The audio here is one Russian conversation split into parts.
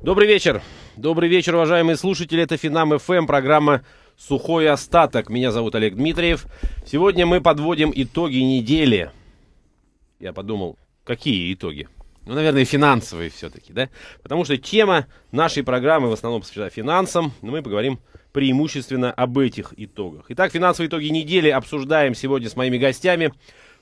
Добрый вечер. Добрый вечер, уважаемые слушатели. Это Финам ФМ, программа «Сухой остаток». Меня зовут Олег Дмитриев. Сегодня мы подводим итоги недели. Я подумал, какие итоги? Ну, наверное, финансовые все-таки, да? Потому что тема нашей программы в основном посвящена финансам, но мы поговорим преимущественно об этих итогах. Итак, финансовые итоги недели обсуждаем сегодня с моими гостями.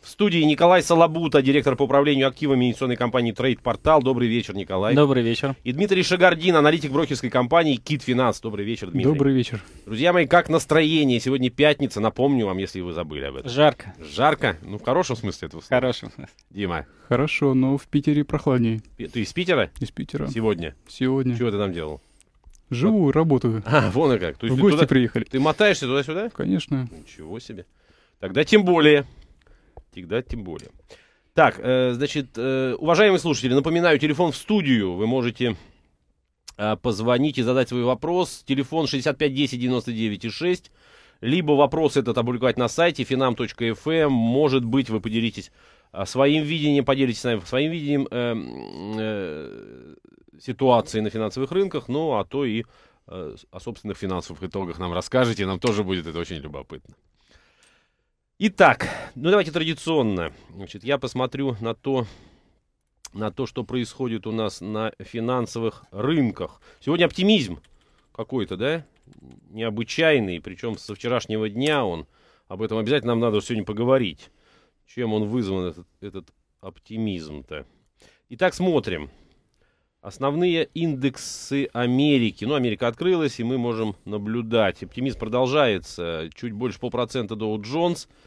В студии Николай Салабута, директор по управлению активами инвестиционной компании Trade Portal. Добрый вечер, Николай. Добрый вечер. И Дмитрий Шагардин, аналитик брокерской компании Кит Финанс. Добрый вечер, Дмитрий. Добрый вечер. Друзья мои, как настроение? Сегодня пятница, напомню вам, если вы забыли об этом. Жарко. Жарко? Ну, в хорошем смысле этого слова. В хорошем смысле. Дима. Хорошо, но в Питере прохладнее. Ты из Питера? Из Питера. Сегодня? Сегодня. Чего ты там делал? Живу, вот. работаю. А, вон и как. То есть в гости туда... приехали. Ты мотаешься туда-сюда? Конечно. Ничего себе. Тогда тем более. Тогда тем более. Так, э, значит, э, уважаемые слушатели, напоминаю, телефон в студию. Вы можете э, позвонить и задать свой вопрос. Телефон 6510-99,6. Либо вопрос этот опубликовать на сайте finam.fm. Эм. Может быть, вы поделитесь э, своим видением, поделитесь с нами своим видением э, э, ситуации на финансовых рынках, ну а то и э, о собственных финансовых итогах нам расскажете, нам тоже будет это очень любопытно. Итак, ну давайте традиционно. Значит, я посмотрю на то, на то, что происходит у нас на финансовых рынках. Сегодня оптимизм какой-то, да? Необычайный, причем со вчерашнего дня он. Об этом обязательно нам надо сегодня поговорить. Чем он вызван, этот, этот оптимизм-то? Итак, смотрим. Основные индексы Америки. Ну, Америка открылась, и мы можем наблюдать. Оптимизм продолжается. Чуть больше полпроцента Dow Jones –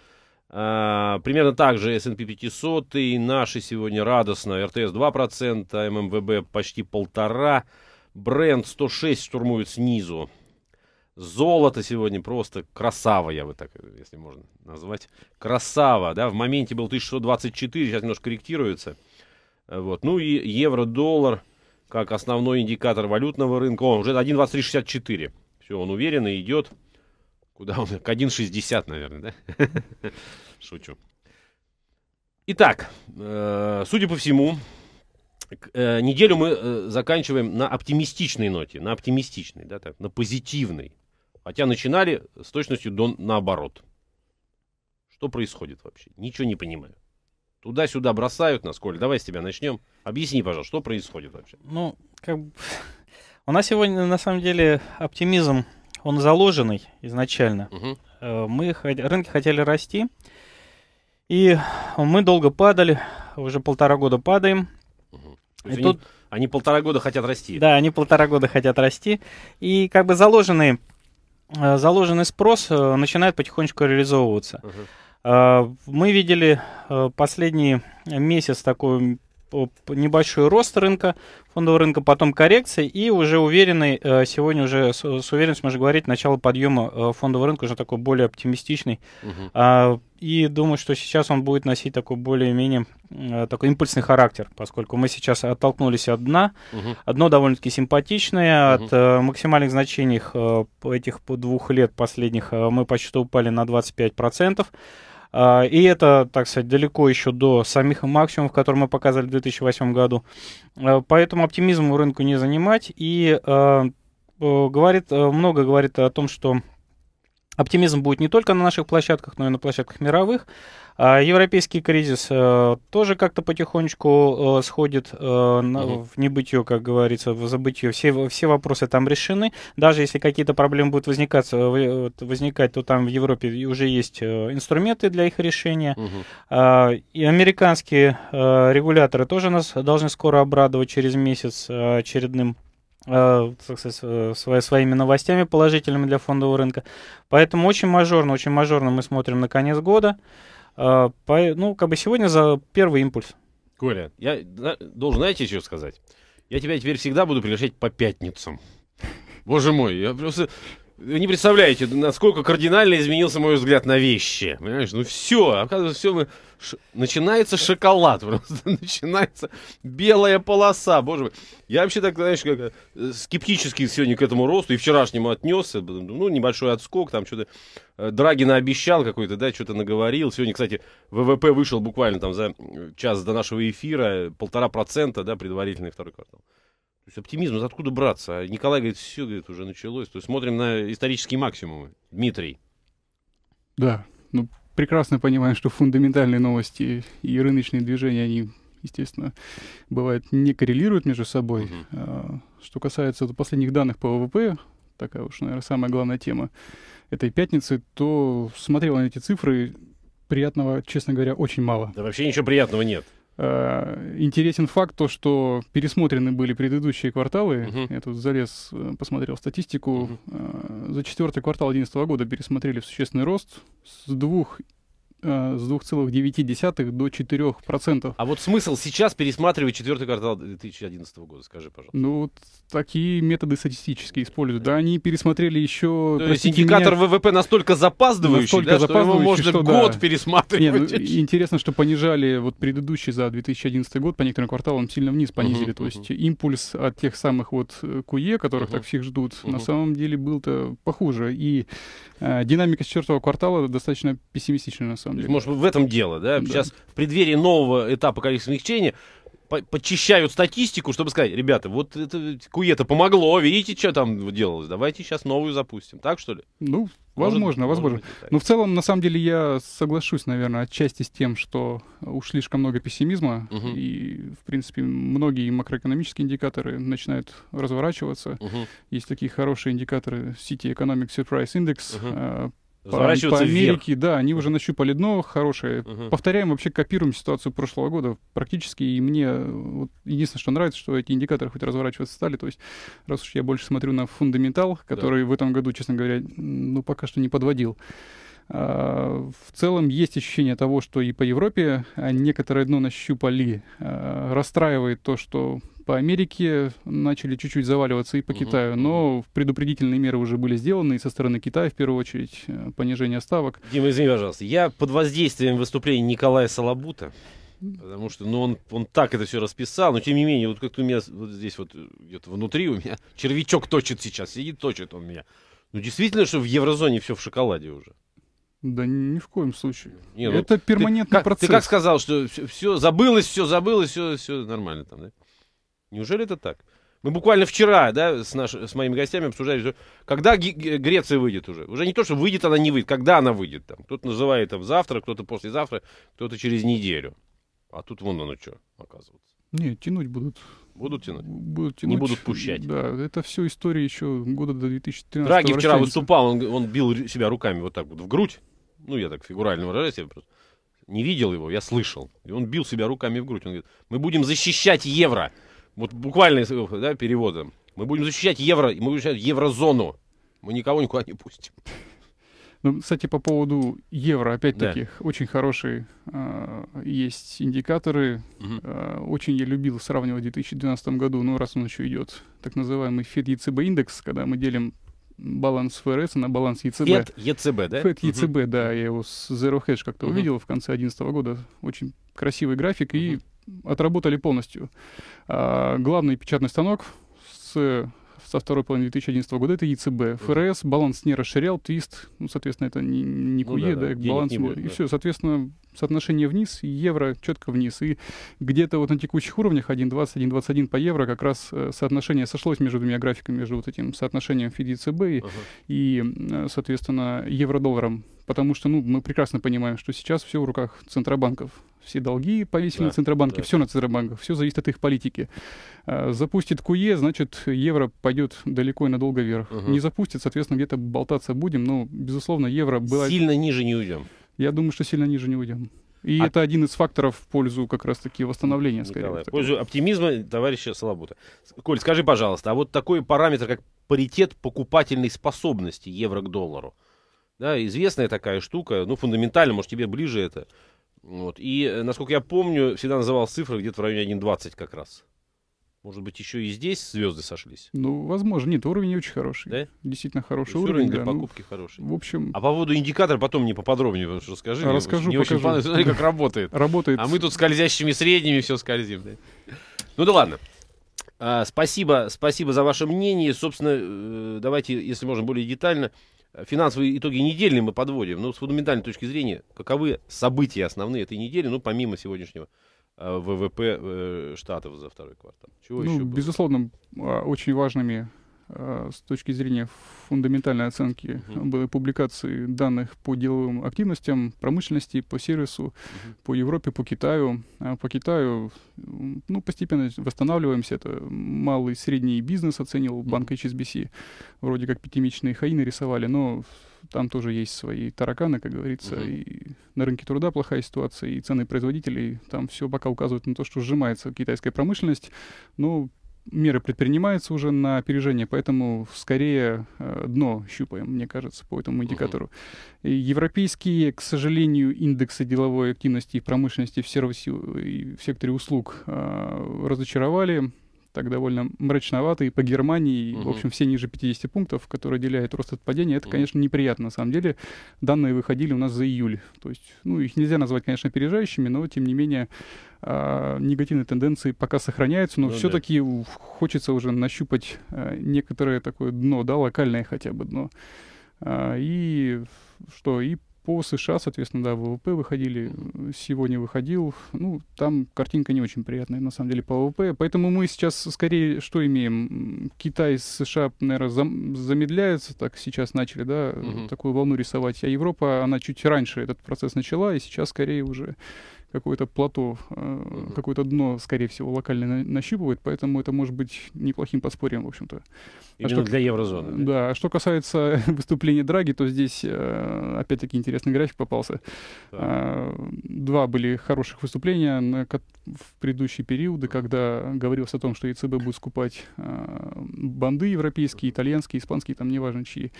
а, примерно так же S&P 500 и наши сегодня радостно. РТС 2%, ММВБ почти полтора. Бренд 106 штурмует снизу. Золото сегодня просто красава, я бы так, если можно назвать. Красава, да, в моменте был 1624, сейчас немножко корректируется. Вот. Ну и евро-доллар как основной индикатор валютного рынка. О, уже 1.2364. Все, он уверенно идет. Куда он? К 1.60, наверное, да? Шучу. Итак, э, судя по всему, э, неделю мы э, заканчиваем на оптимистичной ноте, на оптимистичной, да, так, на позитивной. Хотя начинали с точностью до наоборот. Что происходит вообще? Ничего не понимаю. Туда-сюда бросают нас, Коль, давай с тебя начнем. Объясни, пожалуйста, что происходит вообще? Ну, как бы... У нас сегодня, на самом деле, оптимизм, он заложенный изначально. Угу. Мы, рынки хотели расти, и мы долго падали, уже полтора года падаем. Угу. И они, тут... они полтора года хотят расти. Да, они полтора года хотят расти. И как бы заложенный, э, заложенный спрос э, начинает потихонечку реализовываться. Угу. Мы видели последний месяц такой небольшой рост рынка, фондового рынка, потом коррекции и уже уверенный, сегодня уже с, уверенностью можно говорить, начало подъема фондового рынка уже такой более оптимистичный. Угу и думаю, что сейчас он будет носить такой более-менее э, такой импульсный характер, поскольку мы сейчас оттолкнулись от дна. Угу. Одно довольно-таки симпатичное. Угу. От э, максимальных значений э, этих двух лет последних э, мы почти упали на 25%. Uh, а, и это, так сказать, далеко еще до самих максимумов, которые мы показали в 2008 году. Uh, поэтому оптимизм рынку не занимать. И uh, говорит, много говорит о том, что Оптимизм будет не только на наших площадках, но и на площадках мировых. А европейский кризис э, тоже как-то потихонечку э, сходит э, в небытие, как говорится, в забытие. Все, все вопросы там решены. Даже если какие-то проблемы будут возникать, возникать, то там в Европе уже есть инструменты для их решения. Угу. И американские регуляторы тоже нас должны скоро обрадовать через месяц очередным Э, сказать, э, своими новостями положительными для фондового рынка. Поэтому очень мажорно, очень мажорно мы смотрим на конец года. Э, ну, как бы сегодня за первый импульс. Коля, я должен, знаете, еще сказать? Я тебя теперь всегда буду приглашать по пятницам. Боже мой, я просто... Вы не представляете, насколько кардинально изменился мой взгляд на вещи. Понимаешь, ну все, оказывается, все мы... Ш... Начинается шоколад просто, начинается белая полоса, боже мой. Я вообще так, знаешь, как, э, скептически сегодня к этому росту и вчерашнему отнесся, ну, небольшой отскок, там что-то э, Драгина обещал какой-то, да, что-то наговорил. Сегодня, кстати, ВВП вышел буквально там за э, час до нашего эфира, полтора процента, да, предварительный второй квартал. То есть оптимизм откуда браться? А Николай говорит, все, говорит, уже началось. То есть смотрим на исторические максимумы. Дмитрий. Да, ну прекрасно понимаем, что фундаментальные новости и рыночные движения, они, естественно, бывает не коррелируют между собой. Угу. А, что касается последних данных по ВВП, такая уж, наверное, самая главная тема этой пятницы, то смотрел на эти цифры, приятного, честно говоря, очень мало. Да вообще ничего приятного нет. Э, интересен факт то, что пересмотрены были предыдущие кварталы. Угу. Я тут залез, э, посмотрел статистику. Угу. За четвертый квартал 2011 года пересмотрели существенный рост с двух э, с 2,9 до 4%. А вот смысл сейчас пересматривать четвертый квартал 2011 года, скажи, пожалуйста. Ну, вот такие методы статистические используют. Да, они пересмотрели еще... То есть индикатор меня, ВВП настолько запаздывающий, настолько да, запаздывающий, что его можно что, год да. пересматривать. Не, ну, интересно, что понижали вот предыдущий за 2011 год, по некоторым кварталам сильно вниз понизили. Uh-huh, то есть uh-huh. импульс от тех самых вот э, КУЕ, которых uh-huh. так всех ждут, uh-huh. на самом деле был-то похуже. И э, динамика четвертого квартала достаточно пессимистичная на самом самом деле. Может, в этом дело, да? да. Сейчас в преддверии нового этапа количественного лечения подчищают статистику, чтобы сказать, ребята, вот это куета помогло, видите, что там делалось, давайте сейчас новую запустим, так что ли? Ну, возможно, возможно. Может быть, Но ну, в целом, на самом деле, я соглашусь, наверное, отчасти с тем, что уж слишком много пессимизма, угу. и, в принципе, многие макроэкономические индикаторы начинают разворачиваться. Угу. Есть такие хорошие индикаторы City Economic Surprise Index, угу по, по Америке, вверх. да, они уже нащупали дно хорошее. Угу. Повторяем, вообще копируем ситуацию прошлого года практически. И мне э, вот, единственное, что нравится, что эти индикаторы хоть разворачиваться стали. То есть, раз уж я больше смотрю на фундаментал, который да. в этом году, честно говоря, ну, пока что не подводил. А, в целом есть ощущение того, что и по Европе а, некоторое дно нащупали. А, расстраивает то, что по Америке начали чуть-чуть заваливаться и по угу. Китаю, но предупредительные меры уже были сделаны и со стороны Китая, в первую очередь, э, понижение ставок. Дима, извини, пожалуйста, я под воздействием выступления Николая Салабута, потому что ну, он, он так это все расписал, но тем не менее, вот как-то у меня вот здесь вот э, где-то внутри у меня червячок точит сейчас, сидит, точит он меня. Ну действительно, что в еврозоне все в шоколаде уже. Да ни в коем случае. Не, ну, это перманентный ты, как, процесс. Ты как сказал, что все, все забылось, все забылось, все, все нормально там, да? Неужели это так? Мы буквально вчера, да, с, наш, с моими гостями обсуждали, когда Греция выйдет уже. Уже не то, что выйдет она, не выйдет. Когда она выйдет там? Кто-то называет там завтра, кто-то послезавтра, кто-то через неделю. А тут вон оно что, оказывается. Не, тянуть будут. Будут тянуть? Будут тянуть. Не будут пущать. Да, это все история еще года до 2013 Драги вчера выступал, он, он бил себя руками вот так вот в грудь. Ну, я так фигурально выражаюсь, я просто не видел его, я слышал. И он бил себя руками в грудь. Он говорит, мы будем защищать евро. Вот буквально да, переводом. Мы будем защищать евро, мы будем защищать еврозону. Мы никого никуда не пустим. Ну, кстати, по поводу евро, опять-таки, да. очень хорошие э, есть индикаторы. Угу. Э, очень я любил сравнивать в 2012 году, ну, раз он еще идет, так называемый фед ЕЦБ индекс, когда мы делим баланс ФРС на баланс ЕЦБ. ФЕД ЕЦБ, да? ФЕД ЕЦБ, угу. да. Я его с Zero Hedge как-то угу. увидел в конце 2011 года. Очень красивый график угу. и отработали полностью. А, главный печатный станок с со второй половины 2011 года, это ЕЦБ. ФРС баланс не расширял, твист, ну, соответственно, это не, не ну, КУЕ, да, да, да, баланс не будет, и да. все, соответственно, соотношение вниз, евро четко вниз. И где-то вот на текущих уровнях 1.20, 1.21 по евро как раз э, соотношение сошлось между двумя графиками, между вот этим соотношением ФИД и ЦБ и, соответственно, евро-долларом потому что ну, мы прекрасно понимаем, что сейчас все в руках центробанков. Все долги повесили да, на центробанке, да. все на центробанках, все зависит от их политики. А, запустит КУЕ, e, значит, евро пойдет далеко и надолго вверх. Угу. Не запустит, соответственно, где-то болтаться будем, но, безусловно, евро было... Сильно ниже не уйдем. Я думаю, что сильно ниже не уйдем. И а... это один из факторов в пользу как раз-таки восстановления, скорее. всего. в пользу оптимизма товарища Солобута. Коль, скажи, пожалуйста, а вот такой параметр, как паритет покупательной способности евро к доллару, да, известная такая штука, ну, фундаментально, может, тебе ближе это. Вот. И, э, насколько я помню, всегда называл цифры где-то в районе 1.20 как раз. Может быть, еще и здесь звезды сошлись? Ну, возможно. Нет, уровень очень хороший. Да? Действительно хороший уровень. Уровень для да, ну, покупки ну, хороший. В общем... А по поводу индикатора потом мне поподробнее потому что расскажи. расскажу, мне покажу. Очень Смотри, как работает. Работает. А мы тут скользящими средними все скользим. Да? Ну да ладно. А, спасибо, спасибо за ваше мнение. Собственно, э, давайте, если можно, более детально финансовые итоги недели мы подводим, но ну, с фундаментальной точки зрения, каковы события основные этой недели, ну, помимо сегодняшнего э, ВВП э, Штатов за второй квартал? Чего ну, еще Безусловно, а, очень важными Э, с точки зрения фундаментальной оценки uh-huh. публикации данных по деловым активностям, промышленности, по сервису, uh-huh. по Европе, по Китаю. А по Китаю ну, постепенно восстанавливаемся. Это малый средний бизнес оценил банк HSBC. Вроде как пятимесячные хаи нарисовали, но там тоже есть свои тараканы, как говорится. Uh-huh. И на рынке труда плохая ситуация, и цены производителей. Там все пока указывает на то, что сжимается китайская промышленность. Но ну, меры предпринимаются уже на опережение, поэтому скорее э, дно щупаем, мне кажется, по этому индикатору. Европейские, к сожалению, индексы деловой активности и промышленности в сервисе э, и в секторе услуг э, разочаровали так довольно мрачноватый по Германии. Угу. В общем, все ниже 50 пунктов, которые деляет рост от падения, это, угу. конечно, неприятно на самом деле. Данные выходили у нас за июль. То есть, ну, их нельзя назвать, конечно, опережающими, но, тем не менее, а, негативные тенденции пока сохраняются, но ну, все-таки да. хочется уже нащупать а, некоторое такое дно, да, локальное хотя бы дно. А, и что? И по США, соответственно, да, ВВП выходили, сегодня выходил. Ну, там картинка не очень приятная, на самом деле, по ВВП. Поэтому мы сейчас скорее что имеем? Китай с США, наверное, зам- замедляются, так сейчас начали, да, угу. такую волну рисовать. А Европа, она чуть раньше этот процесс начала, и сейчас скорее уже какое-то плато, э, какое-то дно, скорее всего, локально на, нащипывает, поэтому это может быть неплохим подспорьем, в общем-то. А Именно а что, для еврозоны. Да, а что касается выступления Драги, то здесь, э, опять-таки, интересный график попался. Да. Э, два были хороших выступления на, в предыдущие периоды, когда говорилось о том, что ЕЦБ будет скупать э, банды европейские, итальянские, испанские, там неважно чьи.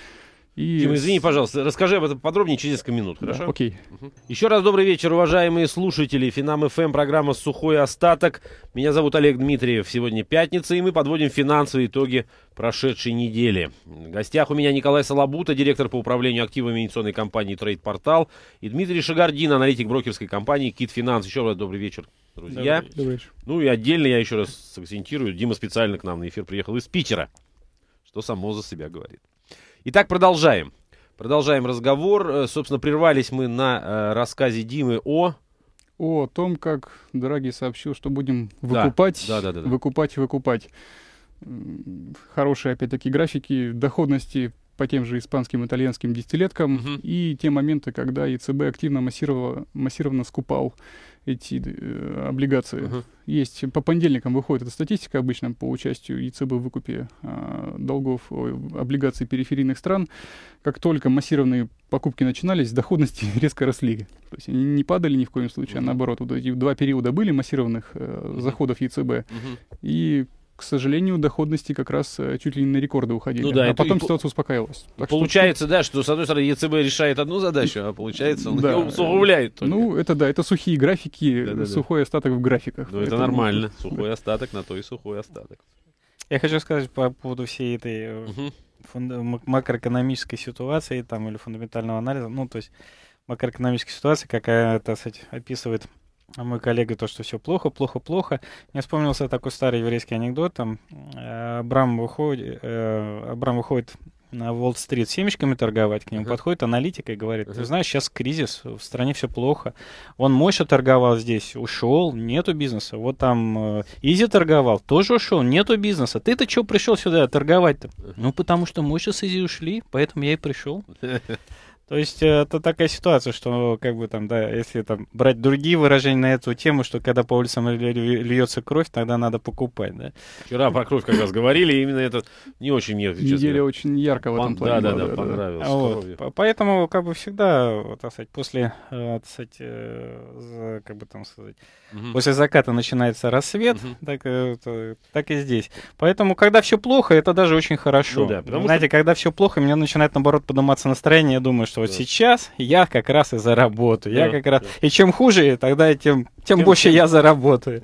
И... Дима, извини, пожалуйста, расскажи об этом подробнее через несколько минут, хорошо? Да, окей. Угу. Еще раз добрый вечер, уважаемые слушатели. Финам ФМ, эм, программа «Сухой остаток». Меня зовут Олег Дмитриев. Сегодня пятница, и мы подводим финансовые итоги прошедшей недели. В гостях у меня Николай Салабута, директор по управлению активами инвестиционной компании «Трейдпортал», и Дмитрий Шагардин, аналитик брокерской компании «Кит Финанс». Еще раз добрый вечер, друзья. Добрый, вечер. Ну и отдельно я еще раз сакцентирую. Дима специально к нам на эфир приехал из Питера, что само за себя говорит. Итак, продолжаем. Продолжаем разговор. Э, собственно, прервались мы на э, рассказе Димы о... О том, как Драги сообщил, что будем выкупать, да, да, да, да, да. выкупать, выкупать. Хорошие, опять-таки, графики доходности по тем же испанским, и итальянским десятилеткам угу. и те моменты, когда ЕЦБ активно массировало, массированно скупал эти э, облигации. Uh-huh. Есть по понедельникам выходит эта статистика обычно по участию ЕЦБ в выкупе э, долгов о, облигаций периферийных стран. Как только массированные покупки начинались, доходности резко росли. То есть они не падали ни в коем случае, uh-huh. а наоборот, вот эти два периода были массированных э, заходов ЕЦБ. Uh-huh. И к сожалению, доходности как раз э, чуть ли не на рекорды уходили. Ну, да, а потом и ситуация успокаивалась. Так получается, что... да, что с одной стороны ЕЦБ решает одну задачу, а получается он да. ее усугубляет. Только. Ну, это да, это сухие графики, да, да, сухой остаток в графиках. Ну, это нормально. Сухой да. остаток на то и сухой остаток. Я хочу сказать по поводу всей этой угу. Э, фунд... макроэкономической ситуации там или фундаментального анализа. Ну, то есть макроэкономическая ситуация, какая э, это, кстати, описывает а мой коллега, то, что все плохо, плохо, плохо. Мне вспомнился такой старый еврейский анекдот. Там э, Абрам выходит, э, Абрам выходит на Уолл-стрит семечками торговать, к нему uh-huh. подходит аналитик и говорит, ты знаешь, сейчас кризис, в стране все плохо. Он Мойша торговал здесь, ушел, нету бизнеса. Вот там э, Изи торговал, тоже ушел, нету бизнеса. Ты-то чего пришел сюда торговать-то? Uh-huh. Ну, потому что Мойша с Изи ушли, поэтому я и пришел. То есть э, это такая ситуация, что как бы там, да, если там брать другие выражения на эту тему, что когда по улицам льется кровь, тогда надо покупать, да. Вчера про кровь как раз говорили, именно это не очень мне, честно. Неделя очень ярко в этом плане. Да, да, да, понравилось. Поэтому как бы всегда, так сказать, после, э, сказать, э, как бы там сказать, после заката начинается рассвет, так, и здесь. Поэтому, когда все плохо, это даже очень хорошо. Ну да, Знаете, что... когда все плохо, у меня начинает, наоборот, подниматься настроение, я думаю, что вот да. сейчас я как раз и заработаю. Да, я как раз. Да. И чем хуже, тогда тем, тем, тем больше тем... я заработаю.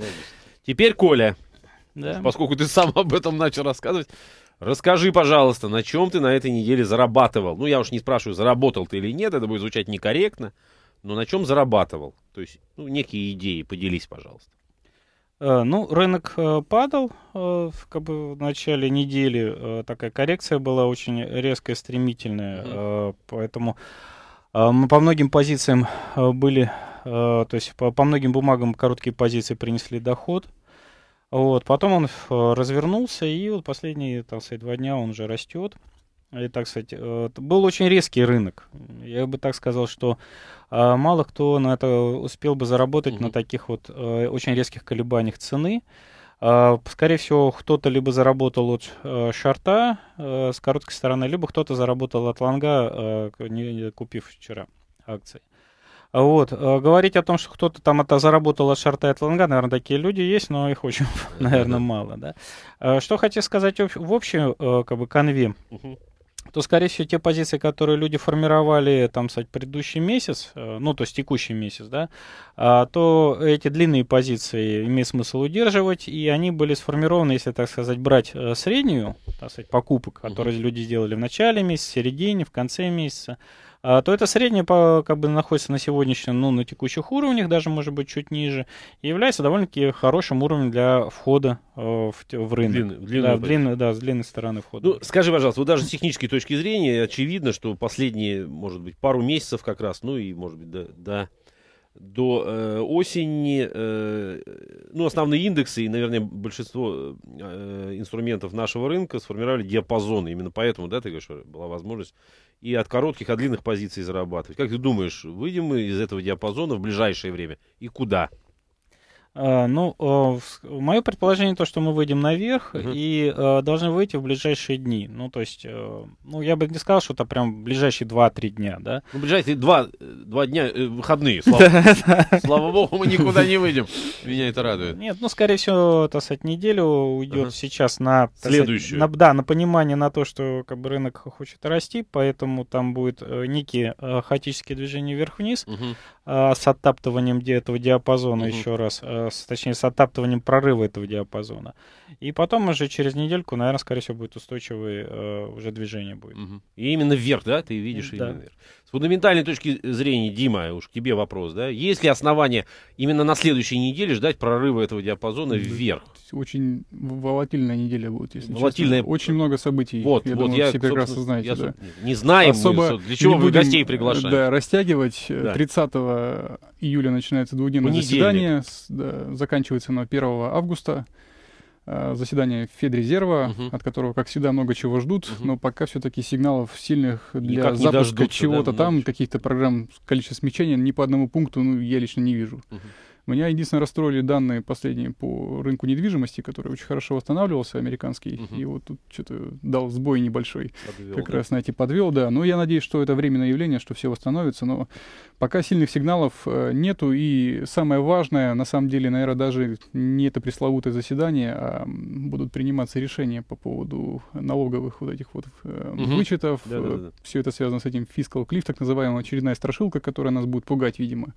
Теперь, Коля, да. поскольку ты сам об этом начал рассказывать, расскажи, пожалуйста, на чем ты на этой неделе зарабатывал? Ну, я уж не спрашиваю, заработал ты или нет, это будет звучать некорректно, но на чем зарабатывал? То есть, ну, некие идеи, поделись, пожалуйста. Э, ну, рынок э, падал э, как бы в начале недели. Такая коррекция была очень резкая, стремительная. Mm-hmm. Поэтому по многим позициям были, то есть по, по многим бумагам короткие позиции принесли доход. Вот, потом он развернулся, и вот последние, там сказать, два дня он уже растет и, так сказать, э, был очень резкий рынок. Я бы так сказал, что э, мало кто на это успел бы заработать mm на таких вот э, очень резких колебаниях цены. Скорее всего, кто-то либо заработал от шарта с короткой стороны, либо кто-то заработал от лонга, не купив вчера акции. Вот. Говорить о том, что кто-то там это заработал от шарта и от лонга, наверное, такие люди есть, но их очень, наверное, мало. Да? Что хотел сказать в общем, как бы, конве. uh то, скорее всего, те позиции, которые люди формировали, там, сказать, предыдущий месяц, э, ну, то есть текущий месяц, да, а, то эти длинные позиции имеет смысл удерживать, и они были сформированы, если, так сказать, брать э, среднюю, так сказать, покупок, которые люди сделали в начале месяца, в середине, в конце месяца, а, то это среднее по, как бы находится на сегодняшнем, ну, на текущих уровнях, даже, может быть, чуть ниже, и является довольно-таки хорошим уровнем для входа э, в, в рынок. Длинный, длинный да, в длин, да, с длинной стороны входа. Ну, скажи, пожалуйста, вот даже с технической точки зрения очевидно, что последние, может быть, пару месяцев как раз, ну и, может быть, до, до до э, осени, э, ну, основные индексы и, наверное, большинство э, инструментов нашего рынка сформировали диапазоны. Именно поэтому, да, ты говоришь, была возможность и от коротких, от длинных позиций зарабатывать. Как ты думаешь, выйдем мы из этого диапазона в ближайшее время и куда? А, ну, э, мое предположение то, что мы выйдем наверх угу. и э, должны выйти в ближайшие дни. Ну, то есть, э, ну, я бы не сказал, что это прям ближайшие 2-3 дня, да? Ну, ближайшие 2, 2 дня выходные, слава, слава богу, мы никуда не выйдем. Меня это радует. Нет, ну, скорее всего, так сказать, неделю уйдет сейчас на... Следующую. На, да, на понимание, на то, что как бы рынок хочет расти, поэтому там будет некие хаотические движения вверх-вниз а, с оттаптыванием этого диапазона еще раз а, с, точнее, с оттаптыванием прорыва этого диапазона. И потом уже через недельку, наверное, скорее всего, будет устойчивое э, уже движение будет. Угу. И именно вверх, да, ты видишь да. именно вверх. С фундаментальной точки зрения, Дима, уж к тебе вопрос, да? Есть ли основания именно на следующей неделе ждать прорыва этого диапазона вверх? Очень волатильная неделя будет, если волатильная... честно. Очень много событий. Вот, я вот думаю, я, все прекрасно знаете. Я, да. Не знаем Особо мы, для чего вы будем, гостей приглашаете. Да, растягивать. Э, да. 30 июля начинается двухдневное заседание, да, заканчивается на 1 августа. Э, заседание Федрезерва, угу. от которого, как всегда, много чего ждут, угу. но пока все-таки сигналов сильных для Никак запуска чего-то да, там, каких-то программ, количество смещений ни по одному пункту ну, я лично не вижу. Угу. Меня единственное расстроили данные последние по рынку недвижимости, который очень хорошо восстанавливался, американский, угу. и вот тут что-то дал сбой небольшой. Подвел, как да? раз, знаете, подвел, да. Но ну, я надеюсь, что это временное явление, что все восстановится, но пока сильных сигналов э, нету, и самое важное, на самом деле, наверное, даже не это пресловутое заседание, а будут приниматься решения по поводу налоговых вот этих вот угу. вычетов. Да -да -да. Все это связано с этим фискал клиф, так называемая очередная страшилка, которая нас будет пугать, видимо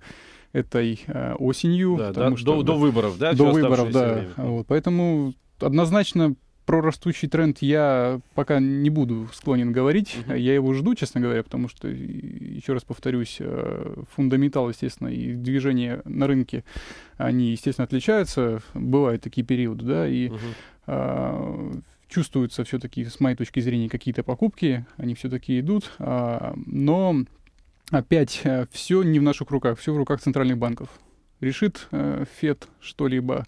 этой э, осенью. Да, да, что, до, до выборов, да? До выборов, да. Вот, поэтому однозначно про растущий тренд я пока не буду склонен говорить. Uh -huh. Я его жду, честно говоря, потому что, еще раз повторюсь, э, фундаментал, естественно, и движение на рынке, они, естественно, отличаются. Бывают такие периоды, да, и угу. Uh -huh. а, чувствуются все-таки, с моей точки зрения, какие-то покупки, они все-таки идут. А, но опять э, все не в наших руках, все в руках центральных банков. Решит э, Фед что-либо,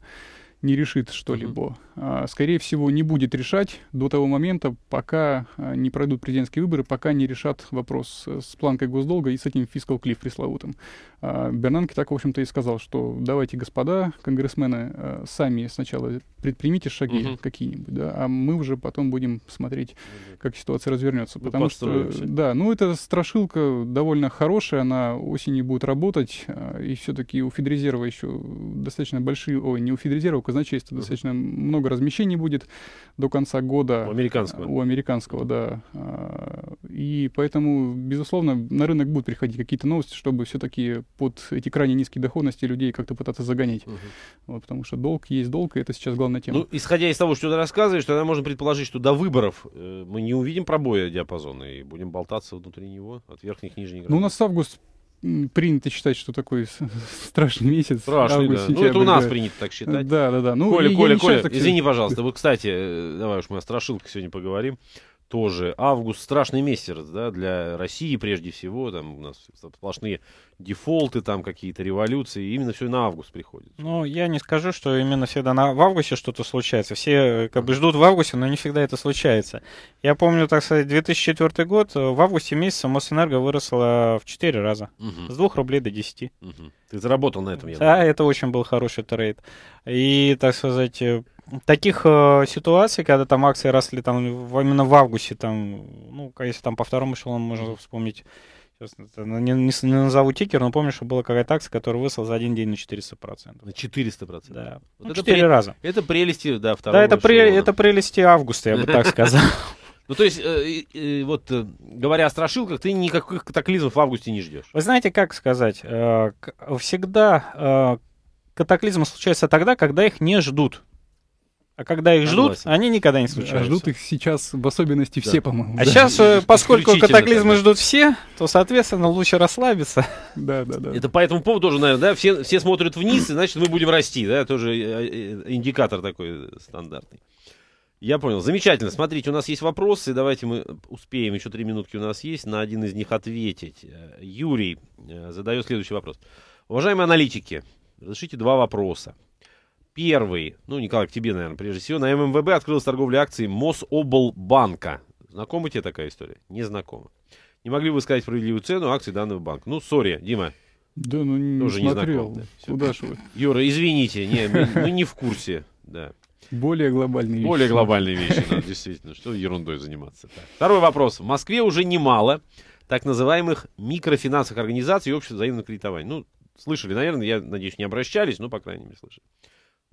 не решит что-либо. А, скорее всего, не будет решать до того момента, пока а, не пройдут президентские выборы, пока не решат вопрос э, с планкой госдолга и с этим фискал клифф пресловутым. А, Бернанке так, в общем-то, и сказал, что давайте, господа конгрессмены, э, сами сначала предпримите шаги угу. какие-нибудь, да, а мы уже потом будем смотреть, как ситуация развернется. потому что, да, ну это страшилка довольно хорошая, она осенью будет работать, и все-таки у Федрезерва еще достаточно большие, ой, не у Федрезерва, у казначейства угу. достаточно много много размещений будет до конца года. У американского. У американского, да. А, и поэтому, безусловно, на рынок будут приходить какие-то новости, чтобы все-таки под эти крайне низкие доходности людей как-то пытаться загонять. Угу. Вот, потому что долг есть долг, и это сейчас главная тема. Ну, исходя из того, что ты рассказываешь, тогда можно предположить, что до выборов э, мы не увидим пробоя диапазона и будем болтаться внутри него от верхних к нижних Ну, у нас август принято считать, что такой страшный месяц. Страшный, август, да. Ну, это у нас да. принято так считать. Да, да, да. Ну, Коля, Коля, Коля, извини, пожалуйста. Вот, кстати, э, давай уж мы о страшилках сегодня поговорим тоже. Август страшный месяц, да, для России прежде всего. Там у нас сплошные дефолты, там какие-то революции. именно все на август приходит. Ну, я не скажу, что именно всегда на, в августе что-то случается. Все э, как бы ждут в августе, но не всегда это случается. Я помню, так сказать, 2004 год. Э, в августе месяце Мосэнерго выросла в 4 раза. Угу. С 2 рублей до 10. Угу. Ты заработал на этом, я Да, думаю. это очень был хороший трейд. И, так сказать, э, таких э, ситуаций, когда там акции росли там именно в августе, там, ну, если там по второму эшелону можно вспомнить, сейчас ну, не, не, не назову тикер, но помню, что была какая-то акция, которая выросла за один день на 400%. На 400%? Да. Вот ну, это 4 пре... раза. Это прелести, да, второго Да, это, пре... это прелести августа, я бы так сказал. Ну, то есть, э, э, вот, э, говоря о страшилках, ты никаких катаклизмов в августе не ждешь. Вы знаете, как сказать? Э, всегда э, катаклизмы случаются тогда, когда их не ждут. А когда их ждут, Согласен. они никогда не случаются. Ждут их сейчас, в особенности, да. все, по-моему. А да. сейчас, э, поскольку катаклизмы так. ждут все, то, соответственно, лучше расслабиться. Да, да, да. Это по этому поводу тоже, наверное, да, все, все смотрят вниз, и значит, мы будем расти, да, тоже э, э, индикатор такой стандартный. Я понял. Замечательно. Смотрите, у нас есть вопросы. Давайте мы успеем. Еще три минутки у нас есть. На один из них ответить. Юрий задает следующий вопрос. Уважаемые аналитики, разрешите два вопроса первый, ну, Николай, к тебе, наверное, прежде всего, на ММВБ открылась торговля акций Мособлбанка. Знакома тебе такая история? Не знакома. Не могли бы сказать справедливую цену акций данного банка? Ну, сори, Дима. Да, ну не Тоже смотрел. Не знаком, да. Куда же вы? Юра, извините, не, мы, мы не в курсе. Да. Более глобальные вещи. Более глобальные вещи, да, действительно. Что ерундой заниматься. Так. Второй вопрос. В Москве уже немало так называемых микрофинансовых организаций и общества взаимного кредитования. Ну, слышали, наверное, я надеюсь, не обращались, но, по крайней мере, слышали.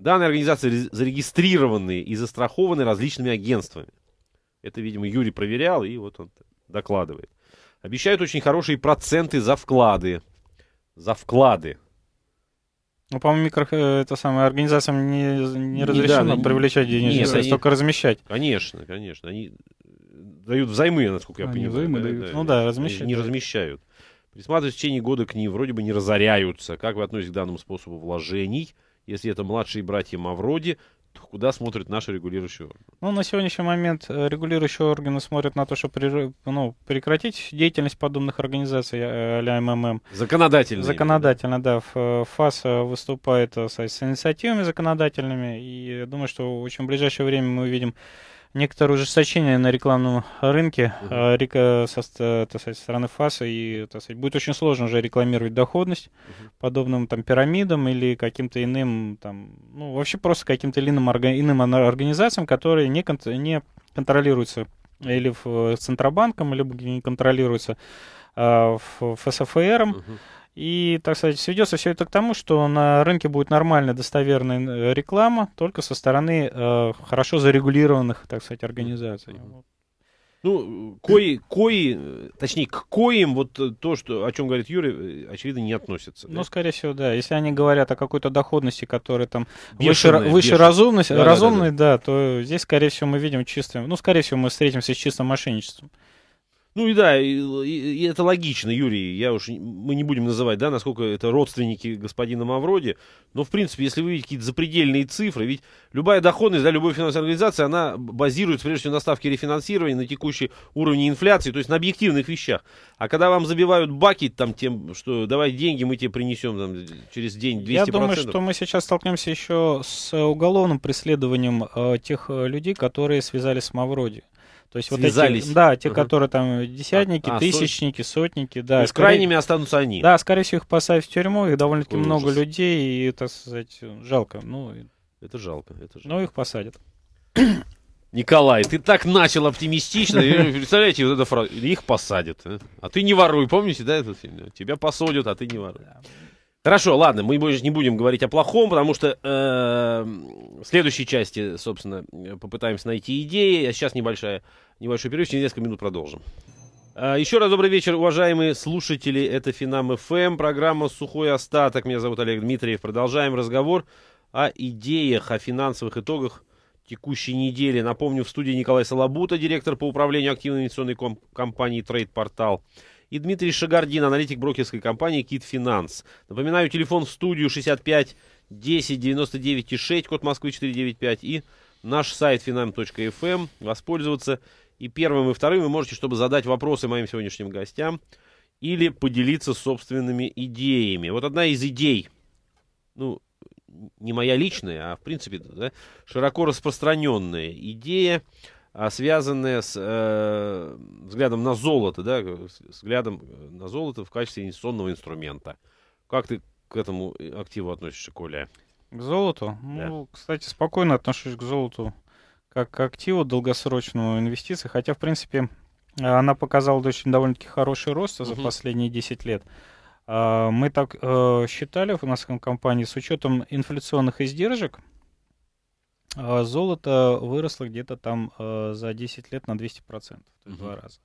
Данные организации зарегистрированы и застрахованы различными агентствами. Это, видимо, Юрий проверял, и вот он докладывает. Обещают очень хорошие проценты за вклады. За вклады. Ну, по-моему, микро... Э, это самое, организациям не, не разрешено не, да, привлечать денежные средства, только размещать. Конечно, конечно. Они дают взаймы, насколько я они понимаю. Взаймы да, дают. Да, ну да, размещают. Не размещают. Присматривают в течение года к ним, вроде бы не разоряются. Как вы относитесь к данному способу вложений? если это младшие братья Мавроди, то куда смотрит наши регулирующие органы? Ну, на сегодняшний момент э, регулирующие органы смотрят на то, чтобы при, ну, прекратить деятельность подобных организаций э, а-ля МММ. Законодательно. Законодательно, да. да. ФАС выступает э, с, с инициативами законодательными, и я думаю, что в очень ближайшее время мы увидим некоторое ужесточение на рекламном рынке угу. Uh -huh. со, так сказать, стороны ФАСа, и так будет очень сложно уже рекламировать доходность Uh -huh. подобным там пирамидам или каким-то иным, там, ну, вообще просто каким-то иным, иным организациям, которые не, кон не контролируются или в э, Центробанком, либо не контролируются а, в ФСФРом. Uh -huh и, так сказать, сведется все это к тому, что на рынке будет нормальная достоверная э, реклама только со стороны э, хорошо зарегулированных, так сказать, организаций. Ну, кои, кои, э, точнее, к коим вот э, то, что, о чем говорит Юрий, очевидно, не относится. Ну, скорее всего, да. Если они говорят о какой-то доходности, которая там бешеная, выше, выше бешеная. разумность, да, разумной, да, да. да, то здесь, скорее всего, мы видим чистое, ну, скорее всего, мы встретимся с чистым мошенничеством. Ну и да, и, и это логично, Юрий. Я уж мы не будем называть, да, насколько это родственники господина Мавроди. Но в принципе, если вы видите какие-то запредельные цифры, ведь любая доходность, да, любой финансовой организации, она базируется прежде всего на ставке рефинансирования, на текущей уровне инфляции, то есть на объективных вещах. А когда вам забивают баки там тем, что давай деньги мы тебе принесем там, через день 200%. Я думаю, что мы сейчас столкнемся еще с уголовным преследованием э, тех э, людей, которые связались с Мавроди. То есть Связались. вот эти, да, те, uh которые там десятники, а, а тысячники, сотники, да. И с крайними останутся они. Да, скорее всего, их посадят в тюрьму, их довольно-таки Ой, много ужас. людей, и, это сказать, жалко. Ну, это жалко, это жалко. Но ну, их посадят. Николай, ты так начал оптимистично. Э, представляете, вот эта фраза. Их посадят. Э. А ты не воруй, помните, да? Этот, тебя посадят, а ты не воруй. Хорошо, ладно, мы не будем говорить о плохом, потому что э, в следующей части, собственно, э, попытаемся найти идеи. А сейчас небольшая, небольшой перерыв, через несколько минут продолжим. А, еще раз добрый вечер, уважаемые слушатели. Это Финам ФМ, программа «Сухой остаток». Меня зовут Олег Дмитриев. Продолжаем разговор о идеях, о финансовых итогах текущей недели. Напомню, в студии Николай Солобута, директор по управлению активной инвестиционной комп- компании «Трейд Портал» и Дмитрий Шагардин, аналитик брокерской компании «Кит Финанс». Напоминаю, телефон в студию 65 10 99 6, код Москвы 495 и наш сайт finam.fm. Эм. Воспользоваться и первым, и вторым вы можете, чтобы задать вопросы моим сегодняшним гостям или поделиться собственными идеями. Вот одна из идей, ну, не моя личная, а в принципе да, широко распространенная идея а связанные с э, взглядом на золото, да, э, взглядом э, на золото в качестве инвестиционного инструмента. Как ты к этому э, активу относишься, Коля? К золоту? Да. Ну, кстати, спокойно отношусь к золоту как к активу долгосрочного инвестиции, хотя, в принципе, она показала очень довольно-таки хороший рост за угу. последние 10 лет. А, мы так считали у нас компании с учетом инфляционных издержек, а золото выросло где-то там э, за 10 лет на 200%, то есть угу. два раза.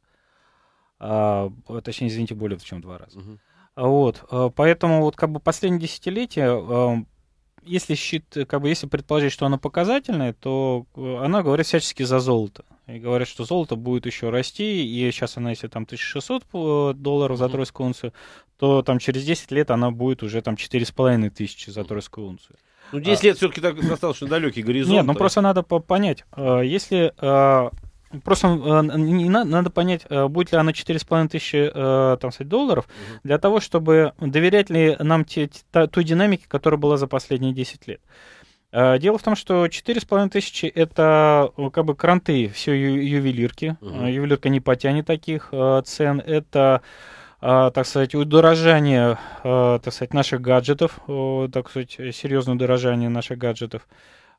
А, э, точнее, извините, более чем два раза. Угу. Вот, э, поэтому вот как бы последние десятилетия, если счит, как бы если предположить, что она показательная, то она говорит всячески за золото. И говорят, что золото будет еще расти, и сейчас она, если там 1600 долларов за тройскую унцию, то там через 10 лет она будет уже там 4500 за тройскую унцию. Ну, 10 лет а. все-таки так достаточно далекий горизонт. Нет, ну просто надо понять, э, если э, Просто э, не надо, понять, будет ли она 4,5 тысячи там, сказать, долларов, угу. для того, чтобы доверять ли нам те, та, той динамике, которая была за последние 10 лет. Дело в том, что 4,5 тысячи – это как бы кранты все ювелирки. Угу. Ювелирка не потянет таких цен. Это а, так сказать, удорожание, а, так сказать, наших гаджетов, так сказать, серьезное удорожание наших гаджетов,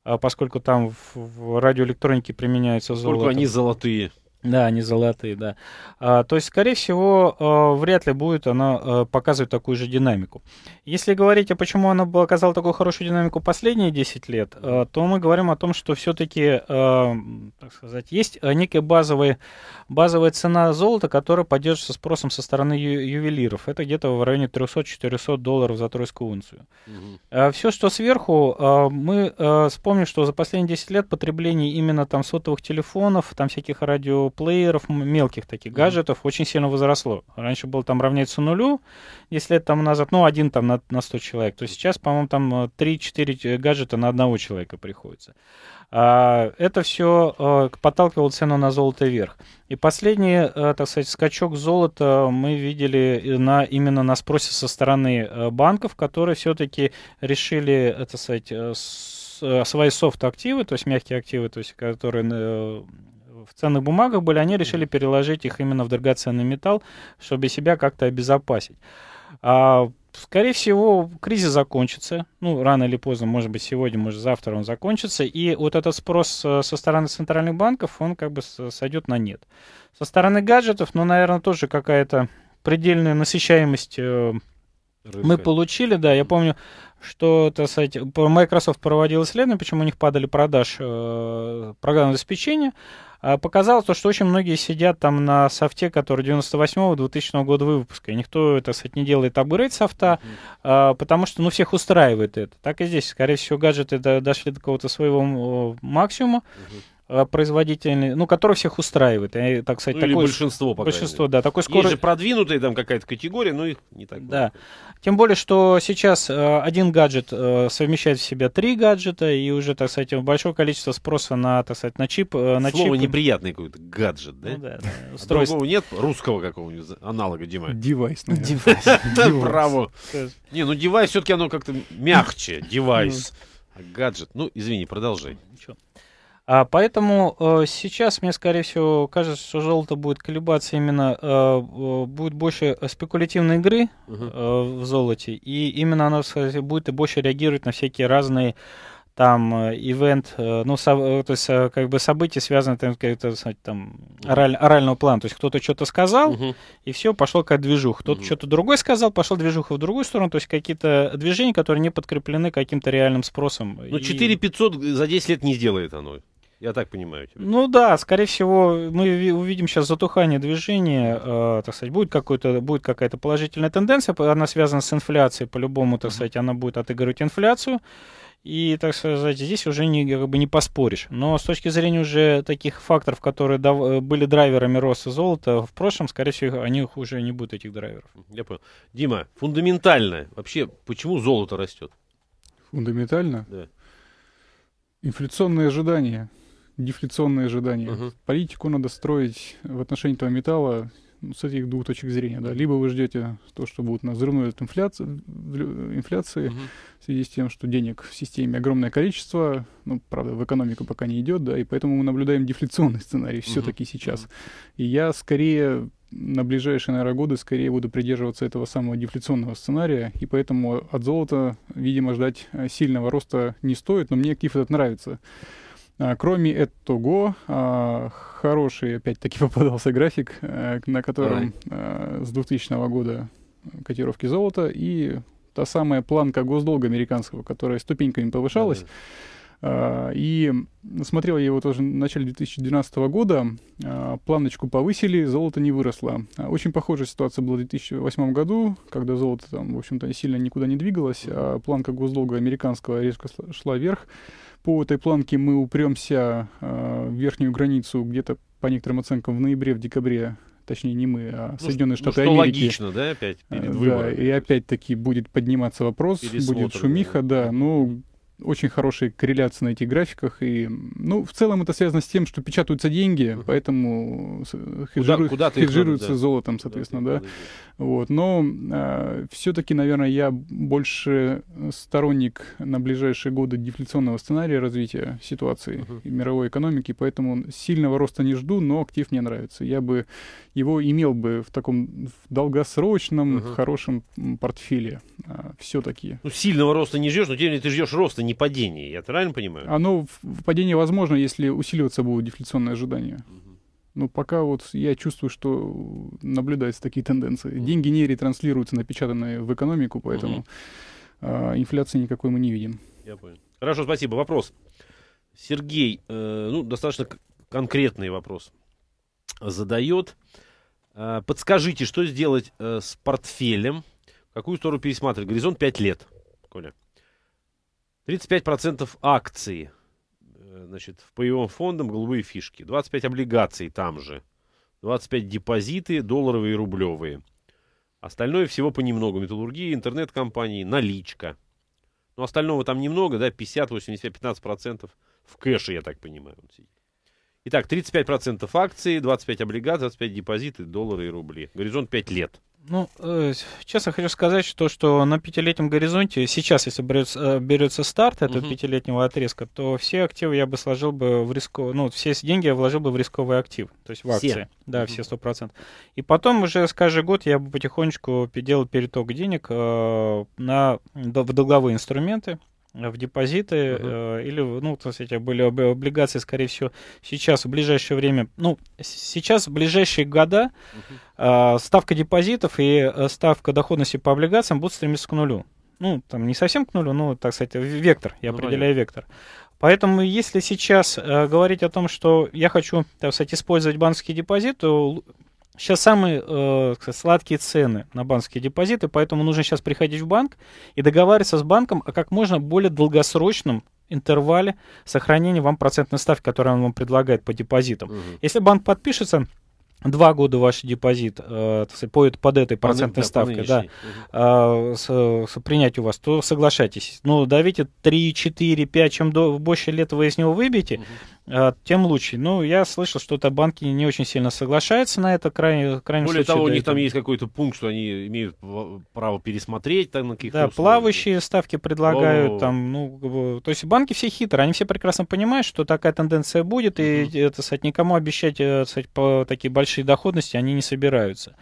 а поскольку там в радиоэлектронике применяется золото. Поскольку они золотые. Да, они золотые, да. А, то есть, скорее всего, а, вряд ли будет она а, показывать такую же динамику. Если говорить, о почему она показала такую хорошую динамику последние 10 лет, а, то мы говорим о том, что все-таки, а, так сказать, есть некая базовая, базовая цена золота, которая поддерживается спросом со стороны ю- ювелиров. Это где-то в районе 300-400 долларов за тройскую унцию. Угу. А, все, что сверху, а, мы а, вспомним, что за последние 10 лет потребление именно там сотовых телефонов, там всяких радио плееров, мелких таких гаджетов очень сильно возросло. Раньше было там равняется нулю, если лет там назад, ну, один там на, на 100 человек, то сейчас, по-моему, там 3-4 э, э, гаджета на одного человека приходится. А, это все а, э, подталкивало цену на золото вверх. И последний, а, так сказать, скачок золота мы видели на, именно на спросе со стороны банков, которые все-таки решили, это сказать, свои софт-активы, то есть мягкие активы, то есть которые в ценных бумагах были, они решили переложить их именно в драгоценный металл, чтобы себя как-то обезопасить. А, скорее всего, кризис закончится. Ну, рано или поздно, может быть, сегодня, может, завтра он закончится. И вот этот спрос э, со стороны центральных банков, он как бы сойдет на нет. Со стороны гаджетов, ну, наверное, тоже какая-то предельная насыщаемость э, Рынка. Мы получили, да, я помню, что, так сказать, Microsoft проводил исследование, почему у них падали продаж э, программного обеспечения. А, показало то, что очень многие сидят там на софте, который 98-го, 2000 года выпуска, и никто, так сказать, не делает апгрейд софта, mm-hmm. потому что, ну, всех устраивает это. Так и здесь, скорее всего, гаджеты дошли до какого-то своего максимума, mm-hmm Э, производительные, ну, который всех устраивает. И, так сказать, ну, такой, или большинство, по Большинство, да. Такой скорый... Есть же продвинутая там какая-то категория, но их не так Да. Много. Тем более, что сейчас э, один гаджет э, совмещает в себя три гаджета, и уже, так сказать, большое количество спроса на, так сказать, на чип. Э, на Слово чип... неприятный какой-то гаджет, да? Ну, да, да. А Устройство. А другого нет русского какого-нибудь аналога, Дима? Девайс, ну, Девайс. Право. Не, ну девайс все-таки оно как-то мягче, девайс. Ну. А гаджет. Ну, извини, продолжай. Ничего. А поэтому э, сейчас мне, скорее всего, кажется, что золото будет колебаться именно, э, будет больше э, спекулятивной игры uh в золоте, и именно оно, кстати, будет и больше реагировать на всякие разные там ивент, ну, со, то есть, как бы события связаны там, как-то, там, ораль, орального плана. То есть кто-то что-то сказал, uh-huh. и все, пошло как движуха. Кто-то uh-huh. что-то другое сказал, пошла движуха в другую сторону. То есть какие-то движения, которые не подкреплены каким-то реальным спросом. Ну, и... 4 500 за 10 лет не сделает оно. Я так понимаю тебя. Ну да, скорее всего, мы увидим сейчас затухание движения, э, так сказать, будет, какой-то, будет какая-то положительная тенденция, она связана с инфляцией, по-любому, так сказать, она будет отыгрывать инфляцию, и, так сказать, здесь уже не, как бы не поспоришь. Но с точки зрения уже таких факторов, которые дав- э, были драйверами роста золота в прошлом, скорее всего, они уже не будут этих драйверов. Я понял. Дима, фундаментально, вообще, почему золото растет? Фундаментально? Да. Инфляционные ожидания дефляционные ожидания. Угу. Политику надо строить в отношении этого металла ну, с этих двух точек зрения. Да. Либо вы ждете то, что будет на взрывной инфляции, инфляции угу. в связи с тем, что денег в системе огромное количество, ну, правда, в экономику пока не идет, да, и поэтому мы наблюдаем дефляционный сценарий угу. все-таки сейчас. Угу. И я скорее на ближайшие, наверное, годы скорее буду придерживаться этого самого дефляционного сценария, и поэтому от золота, видимо, ждать э, сильного роста не стоит, но мне актив этот нравится. А, кроме этого, а, хороший, опять-таки, попадался график, э, на котором Ой. А, с 2000 года котировки золота и та самая планка госдолга американского, которая ступеньками повышалась. uh И смотрел я его тоже в начале 2012 года. Планочку повысили, золото не выросло. Очень похожая ситуация была в 2008 году, когда золото там, в общем-то, сильно никуда не двигалось, а планка госдолга американского резко шла вверх. По этой планке мы упремся э, в верхнюю границу где-то, по некоторым оценкам, в ноябре, в декабре точнее не мы, а ну, Соединенные ну, Штаты ну, что Америки. логично, да, опять перед э, выборами. Да, и опять-таки будет подниматься вопрос, будет шумиха, да, но очень хорошие корреляции на этих графиках. И, ну, в целом это связано с тем, что печатаются деньги, uh-huh. поэтому э, хеджиру... куда, куда хеджируется надо, да. золотом, соответственно, куда да. Вот. Но э, а, все-таки, наверное, я больше сторонник на ближайшие годы дефляционного сценария развития ситуации uh-huh. мировой экономики, поэтому сильного роста не жду, но актив мне нравится. Я бы его имел бы в таком в долгосрочном, uh-huh. хорошем портфеле. Э, а, все-таки. Ну, сильного роста не ждешь, но тем не менее ты ждешь роста не падении, я правильно понимаю? Оно в падении возможно, если усиливаться будут дефляционные ожидания. Но пока вот я чувствую, что наблюдаются такие тенденции. Mm-hmm. Деньги не ретранслируются, напечатанные в экономику, поэтому mm-hmm. э, инфляции никакой мы не видим. Я понял. Хорошо, спасибо. Вопрос. Сергей, э, ну, достаточно конкретный вопрос задает. Э, подскажите, что сделать э, с портфелем? В какую сторону пересматривать? Горизонт 5 лет, Коля. 35% акций э, значит, в паевом фондом голубые фишки. 25 облигаций там же. 25 депозиты, долларовые и рублевые. Остальное всего понемногу. металлургии, интернет-компании, наличка. Но остального там немного, да, 50, 80, 15% процентов в кэше, я так понимаю, Итак, 35% процентов акций, 25 облигаций, 25 депозиты, доллары и рубли. Горизонт 5 лет. Ну, э, честно хочу сказать, что, что на пятилетнем горизонте, сейчас, если берется, э, берется старт этого uh-huh. пятилетнего отрезка, то все активы я бы сложил бы в рисковый, ну, все деньги я вложил бы в рисковый актив, то есть в акции. Все. Да, все сто все И потом уже с каждый год я бы потихонечку делал переток денег э, на, в долговые инструменты, в депозиты uh-huh. или, ну, то есть эти были облигации, скорее всего, сейчас в ближайшее время, ну, сейчас в ближайшие года uh-huh. ставка депозитов и э, ставка доходности по облигациям будут стремиться к нулю. Ну, там не совсем к нулю, но, так сказать, вектор, я ну, определяю понятно. вектор. Поэтому, если сейчас э, говорить о том, что я хочу, так сказать, использовать банковский депозит, то Сейчас самые э, сладкие цены на банковские депозиты, поэтому нужно сейчас приходить в банк и договариваться с банком о как можно более долгосрочном интервале сохранения вам процентной ставки, которую он вам предлагает по депозитам. Угу. Если банк подпишется, два года ваш депозит э, под, этой процентной да, ставкой, да, э, с, с, принять у вас, то соглашайтесь. Ну, давите 3, 4, 5, чем до, больше лет вы из него выбьете, угу. э, тем лучше. Ну, я слышал, что-то банки не очень сильно соглашаются на это, крайне, крайне Более случае, того, у них этого. там есть какой-то пункт, что они имеют право пересмотреть там на каких-то Да, условиях. плавающие ставки предлагают, там, ну, то есть банки все хитрые, они все прекрасно понимают, что такая тенденция будет, угу. и это, кстати, никому обещать, кстати, э, такие большие большие доходности они не собираются.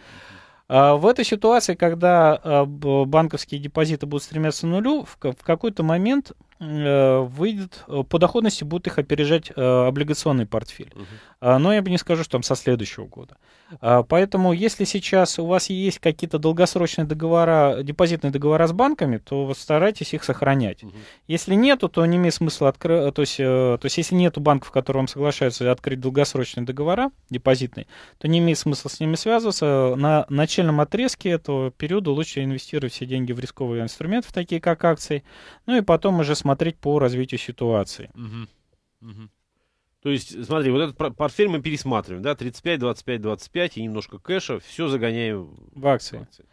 А в этой ситуации, когда а, банковские депозиты будут стремиться к нулю, в какой-то момент Э, выйдет, э, по доходности будут их опережать э, облигационный портфель. Угу. А, но я бы не скажу, что там со следующего года. А, поэтому, если сейчас у вас есть какие-то долгосрочные договора, депозитные договора с банками, то старайтесь их сохранять. Угу. Если нету, то не имеет смысла открыть, э, то есть, то есть если нету банков, которые вам соглашаются открыть долгосрочные договора депозитные, то не имеет смысла с ними связываться. На начальном отрезке этого периода лучше инвестировать все деньги в рисковые инструменты, такие как акции, ну и потом уже смотреть смотреть по развитию ситуации. То есть, смотри, вот этот портфель мы пересматриваем, да, 35, 25, 25 и немножко кэша, все загоняем в акции. В акции.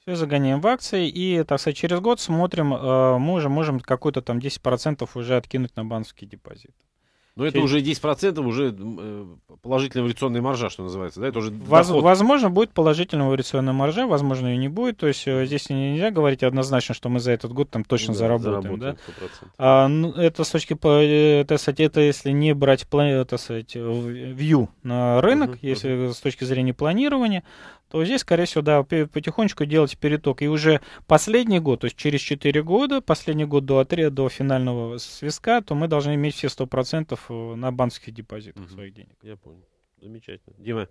Все загоняем в акции и, так сказать, через год смотрим, э, мы уже можем какой-то там 10% уже откинуть на банковский депозит. Но ну, это Через... уже 10% уже э, положительная эволюционная маржа, что называется, да? Это уже Воз... Возможно, будет положительная эволюционная маржа, возможно, и не будет. То есть э, здесь нельзя говорить однозначно, что мы за этот год там точно ну да, заработаем. заработаем да? А, ну, это с точки э, это, кстати, это если не брать это, кстати, view на рынок, угу, если угу. с точки зрения планирования, то здесь, скорее всего, да, потихонечку делать переток. И уже последний год, то есть через 4 года, последний год до отряда, до финального свистка, то мы должны иметь все 100% э, на банковских депозитах угу. своих денег. Я понял. Замечательно. Дима,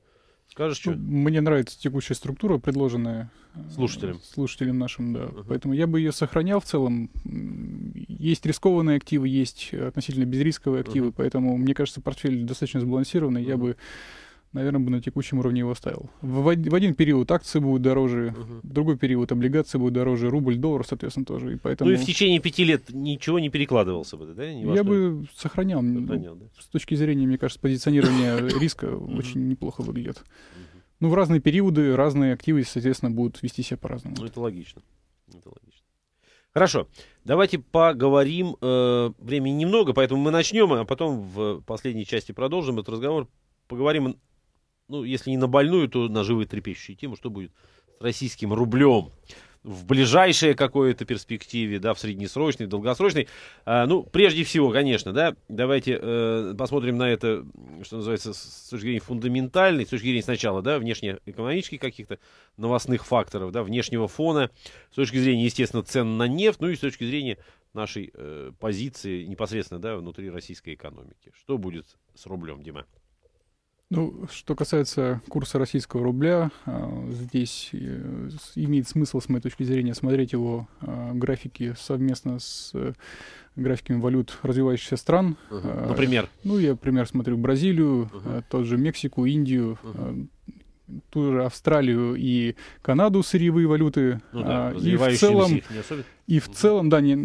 скажешь, что? Ну, мне нравится текущая структура, предложенная э, слушателям, слушателям нашим, да. Угу. Поэтому я бы ее сохранял в целом. Есть рискованные активы, есть относительно безрисковые активы, угу. поэтому, мне кажется, портфель достаточно сбалансированный. Угу. Я бы наверное, бы на текущем уровне его ставил. В, в один период акции будут дороже, угу. в другой период облигации будут дороже, рубль, доллар, соответственно, тоже. И поэтому... Ну и в течение пяти лет ничего не перекладывался бы, да? Ни Я что... бы сохранял. сохранял да? С точки зрения, мне кажется, позиционирования риска очень неплохо выглядит. Ну, в разные периоды разные активы, соответственно, будут вести себя по-разному. Ну, это логично. Это логично. Хорошо, давайте поговорим. Э, времени немного, поэтому мы начнем, а потом в последней части продолжим этот разговор. Поговорим ну, если не на больную, то на живые трепещущие тему, что будет с российским рублем в ближайшее какое-то перспективе, да, в среднесрочной, в долгосрочной. А, ну, прежде всего, конечно, да, давайте э, посмотрим на это, что называется, с точки зрения фундаментальной, с точки зрения сначала, да, внешнеэкономических каких-то новостных факторов, да, внешнего фона, с точки зрения, естественно, цен на нефть, ну и с точки зрения нашей э, позиции непосредственно, да, внутри российской экономики. Что будет с рублем, Дима? Ну, что касается курса российского рубля, а, здесь э, имеет смысл, с моей точки зрения, смотреть его а, графики совместно с э, графиками валют развивающихся стран. uh Например? Ну, я, например, смотрю Бразилию, uh тот же Мексику, Индию, uh ту же Австралию и Канаду сырьевые валюты. Ну, да, и в целом, и в целом, да, не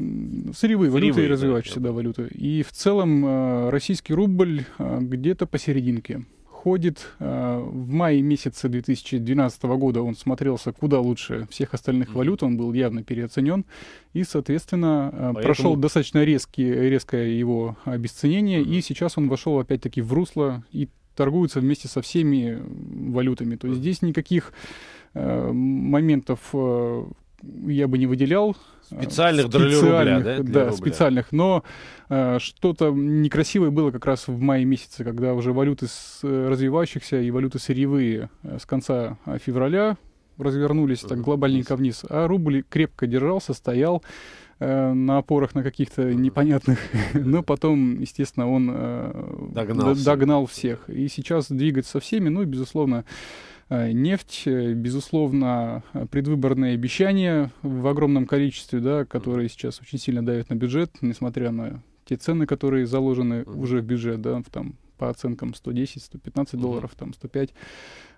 сырьевые, сырьевые валюты и развивающиеся да, валюты. И в целом российский рубль где-то посерединке выходит. Э, в мае месяце 2012 года он смотрелся куда лучше всех остальных валют, он был явно переоценен, и, соответственно, э, Поэтому... прошел достаточно резкий, резкое его обесценение, и сейчас он вошел опять-таки в русло и торгуется вместе со всеми валютами. То есть здесь никаких э, моментов я бы не выделял. Специальных, специальных рубля, да? да специальных. Но э, что-то некрасивое было как раз в мае месяце, когда уже валюты с, э, развивающихся и валюты сырьевые э, с конца э, февраля развернулись так глобальненько вниз, а рубль крепко держался, стоял на опорах на каких-то непонятных, но потом, естественно, он догнал, догнал всех. И сейчас двигаться со всеми, ну, безусловно, Э, нефть, э, безусловно, э, предвыборные обещания в огромном количестве, да, которые сейчас очень сильно давят на бюджет, несмотря на те цены, которые заложены уже в бюджет, да, в, там, по оценкам 110, 115 долларов, там 105.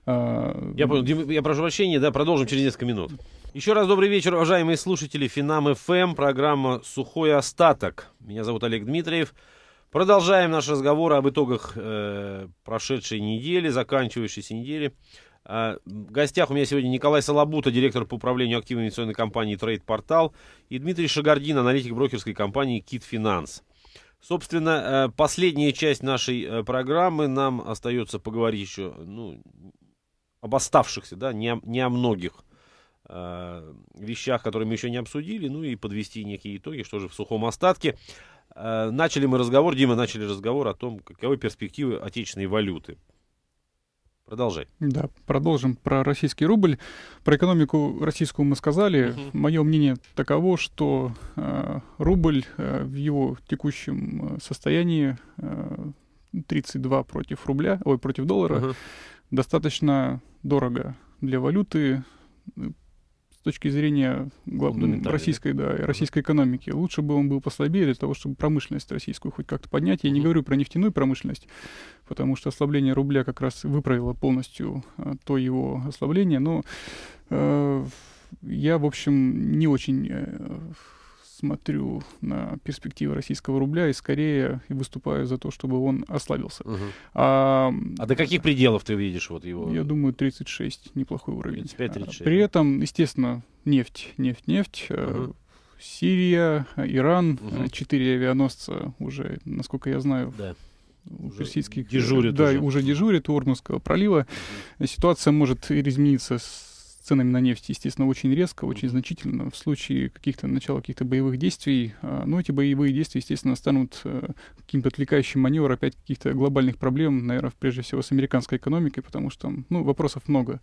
А, я понял. Дим, я прошу прощения, да, продолжим через несколько минут. Еще раз добрый вечер, уважаемые слушатели Финам ФМ, эм, программа «Сухой остаток». Меня зовут Олег Дмитриев. Продолжаем наш разговор об итогах э, прошедшей недели, заканчивающейся недели. А, в гостях у меня сегодня Николай Салабута, директор по управлению активной инвестиционной компании Trade Portal, и Дмитрий Шагардин, аналитик брокерской компании Kit Finance. Собственно, э, последняя часть нашей э, программы нам остается поговорить еще ну, об оставшихся, да, не о, не о многих э, вещах, которые мы еще не обсудили, ну и подвести некие итоги, что же в сухом остатке. Э, начали мы разговор, Дима, начали разговор о том, каковы перспективы отечественной валюты. Продолжай. Да, продолжим про российский рубль. Про экономику российскую мы сказали. Угу. Мое мнение таково, что э, рубль э, в его текущем э, состоянии э, 32 против рубля, ой, против доллара, угу. достаточно дорого для валюты точки зрения глав, ну, российской, да, российской экономики. Лучше бы он был послабее для того, чтобы промышленность российскую хоть как-то поднять. Я не говорю про нефтяную промышленность, потому что ослабление рубля как раз выправило полностью а, то его ослабление, но э, я, в общем, не очень э, смотрю на перспективы российского рубля и скорее выступаю за то, чтобы он ослабился. Угу. А, а до каких пределов ты видишь вот его? Я думаю, 36, неплохой уровень. 35-36. А, при этом, естественно, нефть, нефть, нефть. Угу. Сирия, Иран, э, четыре угу. авианосца уже, насколько я знаю, да у персидских э, дежурит да уже. уже дежурит у Ормузского пролива. Ситуация может измениться с ценами на нефть, естественно, очень резко, очень значительно в случае каких-то начала каких-то боевых действий. А, Но ну, эти боевые действия, естественно, станут э, каким-то отвлекающим маневром, опять каких-то глобальных проблем, наверное, прежде всего с американской экономикой, потому что ну, вопросов много.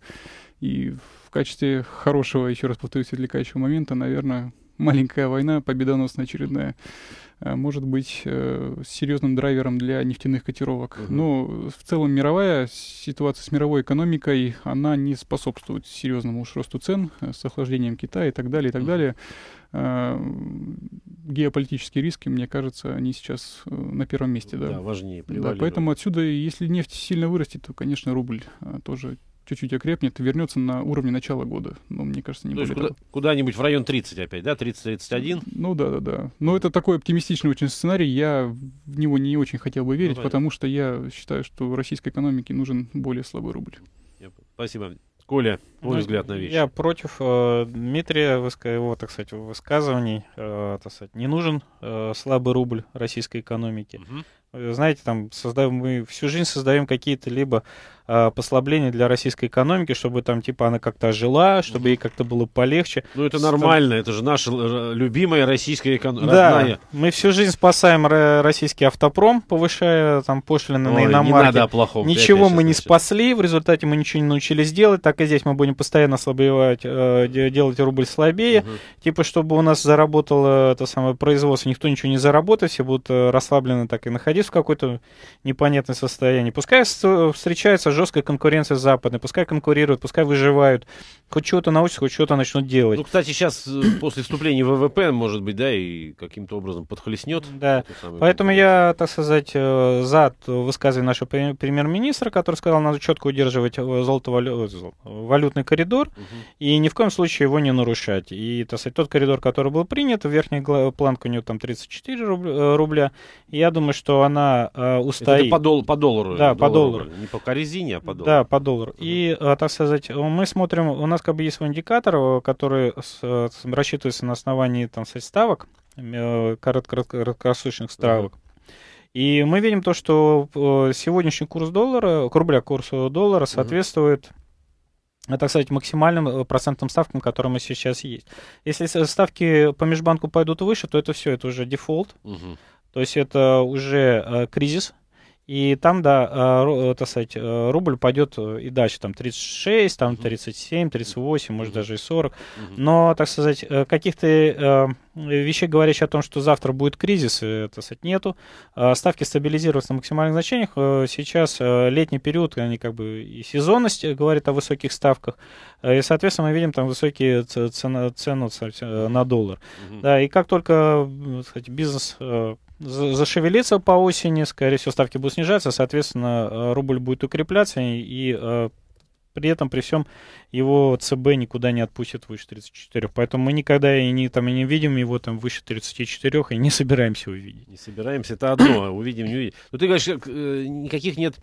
И в качестве хорошего, еще раз повторюсь, отвлекающего момента, наверное, маленькая война, победоносная очередная, э, может быть э, серьезным драйвером для нефтяных котировок. Угу. Но в целом мировая ситуация с мировой экономикой, она не способствует серьезному уж росту цен э, с охлаждением Китая и так далее, и так угу. далее. Геополитические риски, мне кажется, они сейчас на первом месте. Да, да важнее. Да, поэтому отсюда, если нефть сильно вырастет, то, конечно, рубль тоже чуть-чуть окрепнет, вернется на уровне начала года. Ну, мне кажется, не То более куда, Куда-нибудь в район 30 опять, да? 30-31? Ну да, да, да. Но это такой оптимистичный очень сценарий. Я в него не очень хотел бы верить, ну, потому что я считаю, что российской экономике нужен более слабый рубль. Спасибо. Коля, твой ну, взгляд на вещи. Я против э, Дмитрия, его, так сказать, высказываний. Э, так сказать, не нужен э, слабый рубль российской экономике. Угу. Знаете, там создаем, мы всю жизнь создаем какие-то либо Э, послабление для российской экономики, чтобы там типа она как-то жила, чтобы ей как-то было полегче. Ну это нормально, это же наша э, любимая российская экономика. Да, родная. мы всю жизнь спасаем российский автопром, повышая там пошлины Ой, на иномарки. Не надо о плохом. Ничего мы не спасли, в результате мы ничего не научились делать, так и здесь мы будем постоянно ослабевать, э, делать рубль слабее, угу. типа чтобы у нас заработало это самое производство, никто ничего не заработает, все будут расслаблены так и находиться в какой-то непонятном состоянии. Пускай встречаются жесткая конкуренция западной, пускай конкурируют, пускай выживают, хоть чего-то научатся, хоть чего-то начнут делать. Ну, кстати, сейчас э, после вступления в ВВП, может быть, да, и каким-то образом подхлестнет. Да, поэтому я, так сказать, э, за высказывание нашего премьер-министра, который сказал, надо четко удерживать э, золотовалютный коридор угу. и ни в коем случае его не нарушать. И, так сказать, тот коридор, который был принят, верхняя планка у него там 34 рубля, я думаю, что она устоит. Это по, дол по доллару? Да, доллару, по доллару. Не по корзине, а по доллару. Да, по доллару. Угу. И, так сказать, мы смотрим, у нас как бы есть свой индикатор, э, который с, э, с, рассчитывается на основании там, ставок, э, краткосрочных ставок. И мы видим то, что сегодняшний курс доллара, к рубля курсу доллара соответствует так сказать, максимальным процентным ставкам, которые мы сейчас есть. Если ставки по межбанку пойдут выше, то это все, это уже дефолт. Угу. То есть это уже кризис, и там, да, э, э так сказать, э, рубль пойдет э, и дальше, там 36, там 37, 38, может даже и 40. Но, так сказать, каких-то э, вещей, говорящих о том, что завтра будет кризис, так сказать, нету. Ставки стабилизируются на максимальных значениях. Сейчас летний период, они как бы и сезонность говорит о высоких ставках. И, соответственно, мы видим там высокие цены, цену на доллар. Да, и как только, так сказать, бизнес зашевелится по осени, скорее всего, ставки будут снижаться, соответственно, э, рубль будет укрепляться, и э, при этом, при всем, его ЦБ никуда не отпустит выше 34. Поэтому мы никогда и не, там, и не видим его там выше 34 и не собираемся увидеть. Не собираемся, это одно, а увидим, не увидим. Но ты говоришь, э, никаких нет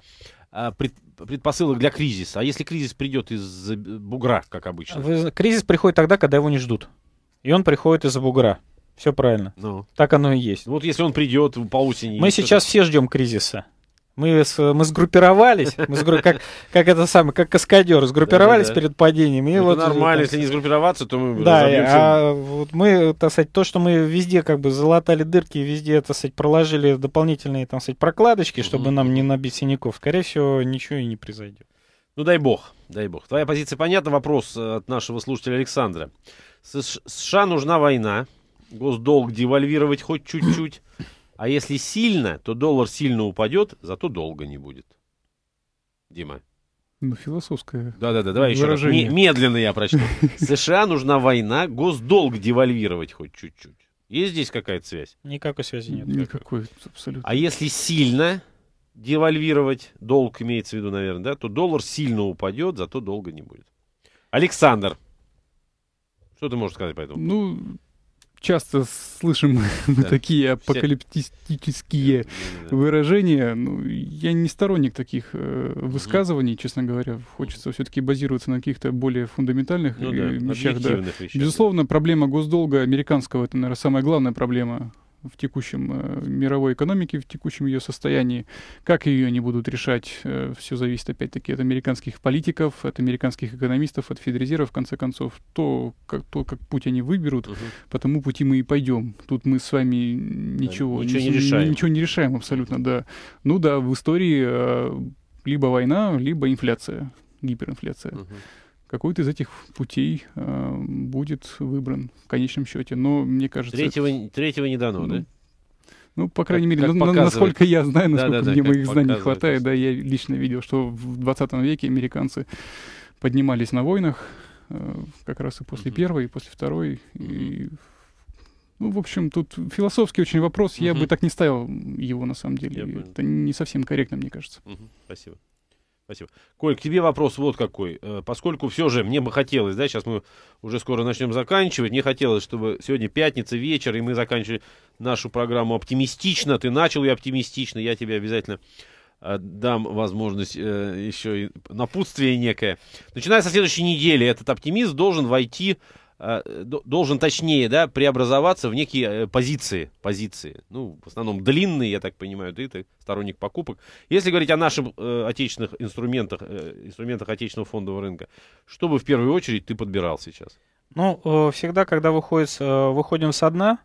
а, предпосылок для кризиса. А если кризис придет из бугра, как обычно? Кризис приходит тогда, когда его не ждут. И он приходит из-за бугра. Все правильно. Ну. Так оно и есть. Вот если он придет по осени. Мы сейчас все ждем кризиса. Мы, с, мы сгруппировались, мы сгру, как, как это самое, как каскадеры, сгруппировались да, да, перед падением. И это вот, нормально, так, если не сгруппироваться, то мы Да, а вот мы, так сказать, то, что мы везде как бы залатали дырки, везде, так сказать, проложили дополнительные, там, сказать, прокладочки, чтобы mm-hmm. нам не набить синяков, скорее всего, ничего и не произойдет. Ну, дай бог, дай бог. Твоя позиция понятна. Вопрос э, от нашего слушателя Александра. С США нужна война, госдолг девальвировать хоть чуть-чуть. А если сильно, то доллар сильно упадет, зато долго не будет. Дима. Ну, философское. Да, да, да, давай выражение. еще раз. Не, медленно я прочту. США нужна война, госдолг девальвировать хоть чуть-чуть. Есть здесь какая-то связь? Никакой связи нет. Никакой, абсолютно. А если сильно девальвировать, долг имеется в виду, наверное, да, то доллар сильно упадет, зато долго не будет. Александр, что ты можешь сказать по этому? Ну, часто слышим мы да. такие апокалиптические да. выражения. Ну, я не сторонник таких э, высказываний, честно говоря. Хочется все-таки базироваться на каких-то более фундаментальных ну, э, да, вещах. Да. Вещах. Безусловно, проблема госдолга американского это, наверное, самая главная проблема в текущем э, мировой экономике, в текущем ее состоянии. Как ее они будут решать, э, все зависит опять-таки от американских политиков, от американских экономистов, от Федрезера, в конце концов. То, как, то, как путь они выберут, угу. по тому пути мы и пойдем. Тут мы с вами ничего, да, ничего, не, решаем. ничего не решаем абсолютно, да. Ну да, в истории э, либо война, либо инфляция, гиперинфляция. Угу какой-то из этих путей э, будет выбран в конечном счете. Но мне кажется... Третьего, третьего не дано, ну, да? Ну, по крайней как, мере, как на, насколько я знаю, насколько да, да, да, мне моих знаний хватает, да, я лично видел, что в 20 веке американцы поднимались на войнах, э, как раз и после mm-hmm. первой, и после второй, mm-hmm. и ну, в общем, тут философский очень вопрос. Угу. Я бы так не ставил его, на самом деле. Я Это понял. не совсем корректно, мне кажется. Угу. Спасибо. Спасибо. Коль, к тебе вопрос вот какой. Э, поскольку все же мне бы хотелось, да, сейчас мы уже скоро начнем заканчивать, мне хотелось, чтобы сегодня пятница, вечер, и мы заканчивали нашу программу оптимистично. Ты начал и оптимистично, я тебе обязательно э, дам возможность э, еще и напутствие некое. Начиная со следующей недели, этот оптимист должен войти а, должен, точнее, да, преобразоваться в некие э, позиции, позиции, ну, в основном длинные, я так понимаю, ты, ты сторонник покупок. Если говорить о наших э, отечественных инструментах, э, инструментах отечественного фондового рынка, что бы в первую очередь ты подбирал сейчас? Ну, э, всегда, когда выходит, э, выходим со дна,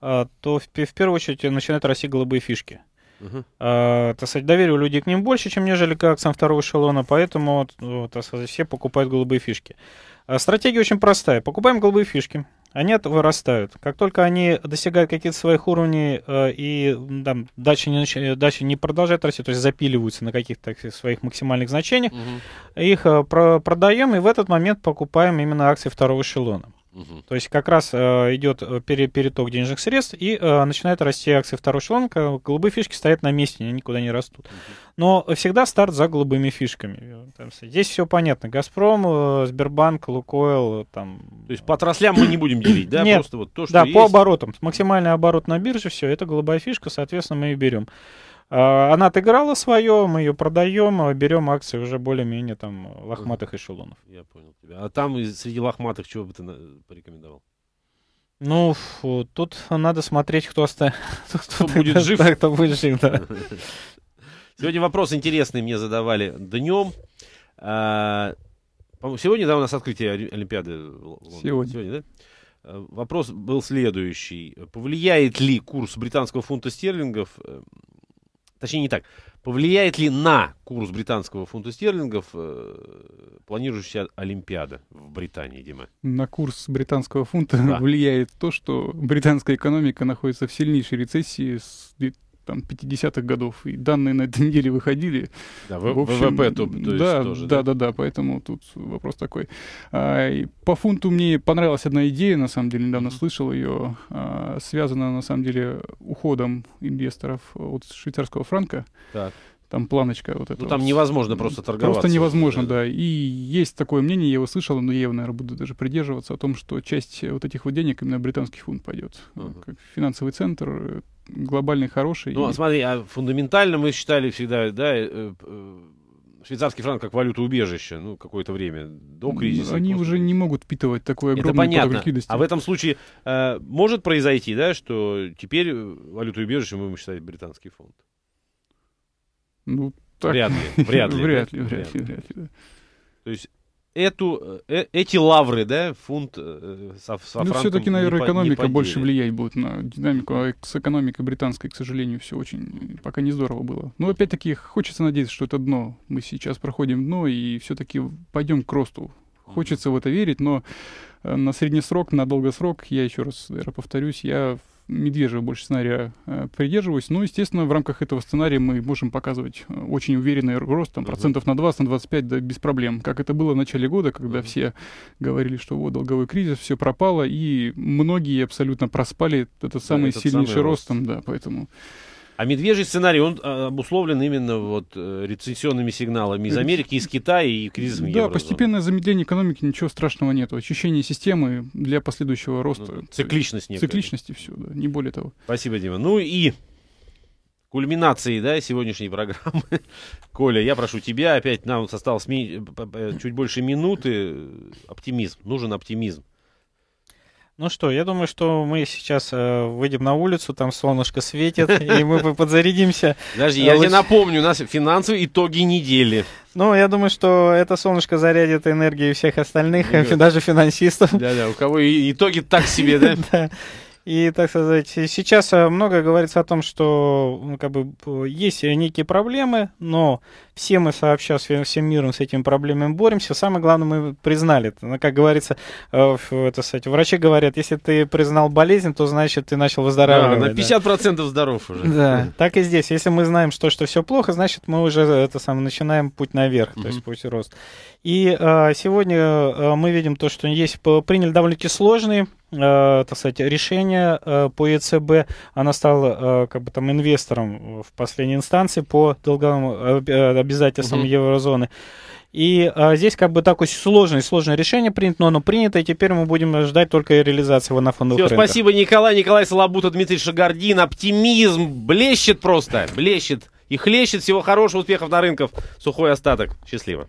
то в, в первую очередь начинают расти голубые фишки. Uh-huh. А, доверие у людей к ним больше, чем нежели к акциям второго эшелона, поэтому так сказать, все покупают голубые фишки. А стратегия очень простая. Покупаем голубые фишки. Они вырастают. Как только они достигают каких-то своих уровней э, и там, дальше, не, э, дальше не продолжают расти, то есть запиливаются на каких-то своих максимальных значениях, угу. их э, про продаем и в этот момент покупаем именно акции второго эшелона. Угу. То есть как раз э, идет э, переток денежных средств и э, начинает расти акции второго шланга. Голубые фишки стоят на месте, они никуда не растут. Угу. Но всегда старт за голубыми фишками. здесь все понятно. Газпром, э, Сбербанк, Лукойл. Э, там... То есть по отраслям мы не будем делить, да? Нет, Просто вот то, что Да, есть... по оборотам. Максимальный оборот на бирже, все, это голубая фишка, соответственно, мы ее берем. Э, она отыграла свое, мы ее продаем, э, берем акции уже более-менее там э, лохматых эшелонов. Я понял тебя. А там среди лохматых чего бы ты порекомендовал? Ну, фу, тут надо смотреть, кто, оста... кто, кто будет жив. Кто будет жив, да. Сегодня вопрос интересный мне задавали днем. А, сегодня, да, у нас открытие Олимпиады. Сегодня. Сегодня, да? А, вопрос был следующий. Повлияет ли курс британского фунта стерлингов точнее не так, повлияет ли на курс британского фунта стерлингов э, планирующаяся Олимпиада в Британии, Дима? На курс британского фунта да. влияет то, что британская экономика находится в сильнейшей рецессии с там, 50-х годов. И данные на этой неделе выходили. Да, в, в общем, ВВП то, то есть да, тоже. Да, да, да, да, поэтому тут вопрос такой. А, и по фунту мне понравилась одна идея, на самом деле, недавно mm-hmm. слышал ее. А, связана, на самом деле, уходом инвесторов от швейцарского франка. Так. Там планочка вот эта. Ну, там вот. невозможно просто торговаться. Просто невозможно, да. да. И есть такое мнение, я его слышал, но я его, наверное, буду даже придерживаться, о том, что часть э, вот этих вот денег именно британский фунт пойдет. Uh-huh. Ну, как финансовый центр, э, глобальный, хороший. Ну, а и... смотри, а фундаментально мы считали всегда, да, э, э, швейцарский франк как валюта убежища, ну, какое-то время, до кризиса. Они после... уже не могут впитывать такое огромное Это понятно. ликвидности. А в этом случае э, может произойти, да, что теперь э, валюту убежища мы будем считать британский фунт? Ну, так. Вряд ли, вряд ли. Вряд ли, вряд ли, вряд ли. То есть эту, э, э эти лавры, да, фунт э, со, со Ну, все-таки, наверное, экономика не больше влиять будет на динамику. А с экономикой британской, к сожалению, все очень пока не здорово было. Но опять-таки хочется надеяться, что это дно. Мы сейчас проходим дно и все-таки пойдем к росту. Хочется в это верить, но э, на средний срок, на долгосрок, я еще раз наверное, повторюсь, я медвежьего больше сценария э, придерживаюсь. Но, ну, естественно, в рамках этого сценария мы можем показывать э, очень уверенный рост, там, процентов на 20, на 25, да, без проблем. Как это было в начале года, когда все говорили, что вот, долговой кризис, все пропало, и многие абсолютно проспали этот самый да, этот сильнейший самый рост. рост, там, да, поэтому... А медвежий сценарий, он а, обусловлен именно вот э, рецессионными сигналами из э, Америки, из Китая и кризисом Да, еврозоны. постепенное замедление экономики, ничего страшного нет. Очищение системы для последующего ну, роста. Ну, цикличность некая. Цикличности все, да, не более того. Спасибо, Дима. Ну и кульминации, да, сегодняшней программы. Коля, я прошу тебя, опять нам осталось э, чуть больше минуты. Оптимизм, нужен оптимизм. Ну что, я думаю, что мы сейчас э, выйдем на улицу, там солнышко светит, и мы подзарядимся. Подожди, э, я тебе напомню, у нас финансовые итоги недели. Ну, я думаю, что это солнышко зарядит энергией всех остальных, даже финансистов. Да-да, у кого итоги так себе, да? И, так сказать, сейчас э, много говорится о том, что ну, как бы, есть э, некие проблемы, но все мы сообща с всем миром с этими проблемами боремся. Самое главное, мы признали. Ну, как говорится, э, это, кстати, врачи говорят, если ты признал болезнь, то значит ты начал выздоравливать. Да, на 50% да. здоров уже. Да, так и здесь. Если мы знаем, что, что все плохо, значит мы уже это сам, начинаем путь наверх, то есть путь рост. И а, сегодня мы видим то, что есть, приняли довольно-таки сложные э, так сказать, решение э, по ЕЦБ. Она стала э, как бы там инвестором в последней инстанции по долговым э, обязательствам угу. еврозоны. И а, здесь как бы такое сложное, сложное решение принято, но оно принято, и теперь мы будем ждать только реализации его на фондовых Все, спасибо, Николай. Николай Салабута, Дмитрий Шагардин. Оптимизм блещет просто, блещет и хлещет. Всего хорошего, успехов на рынках. Сухой остаток. Счастливо.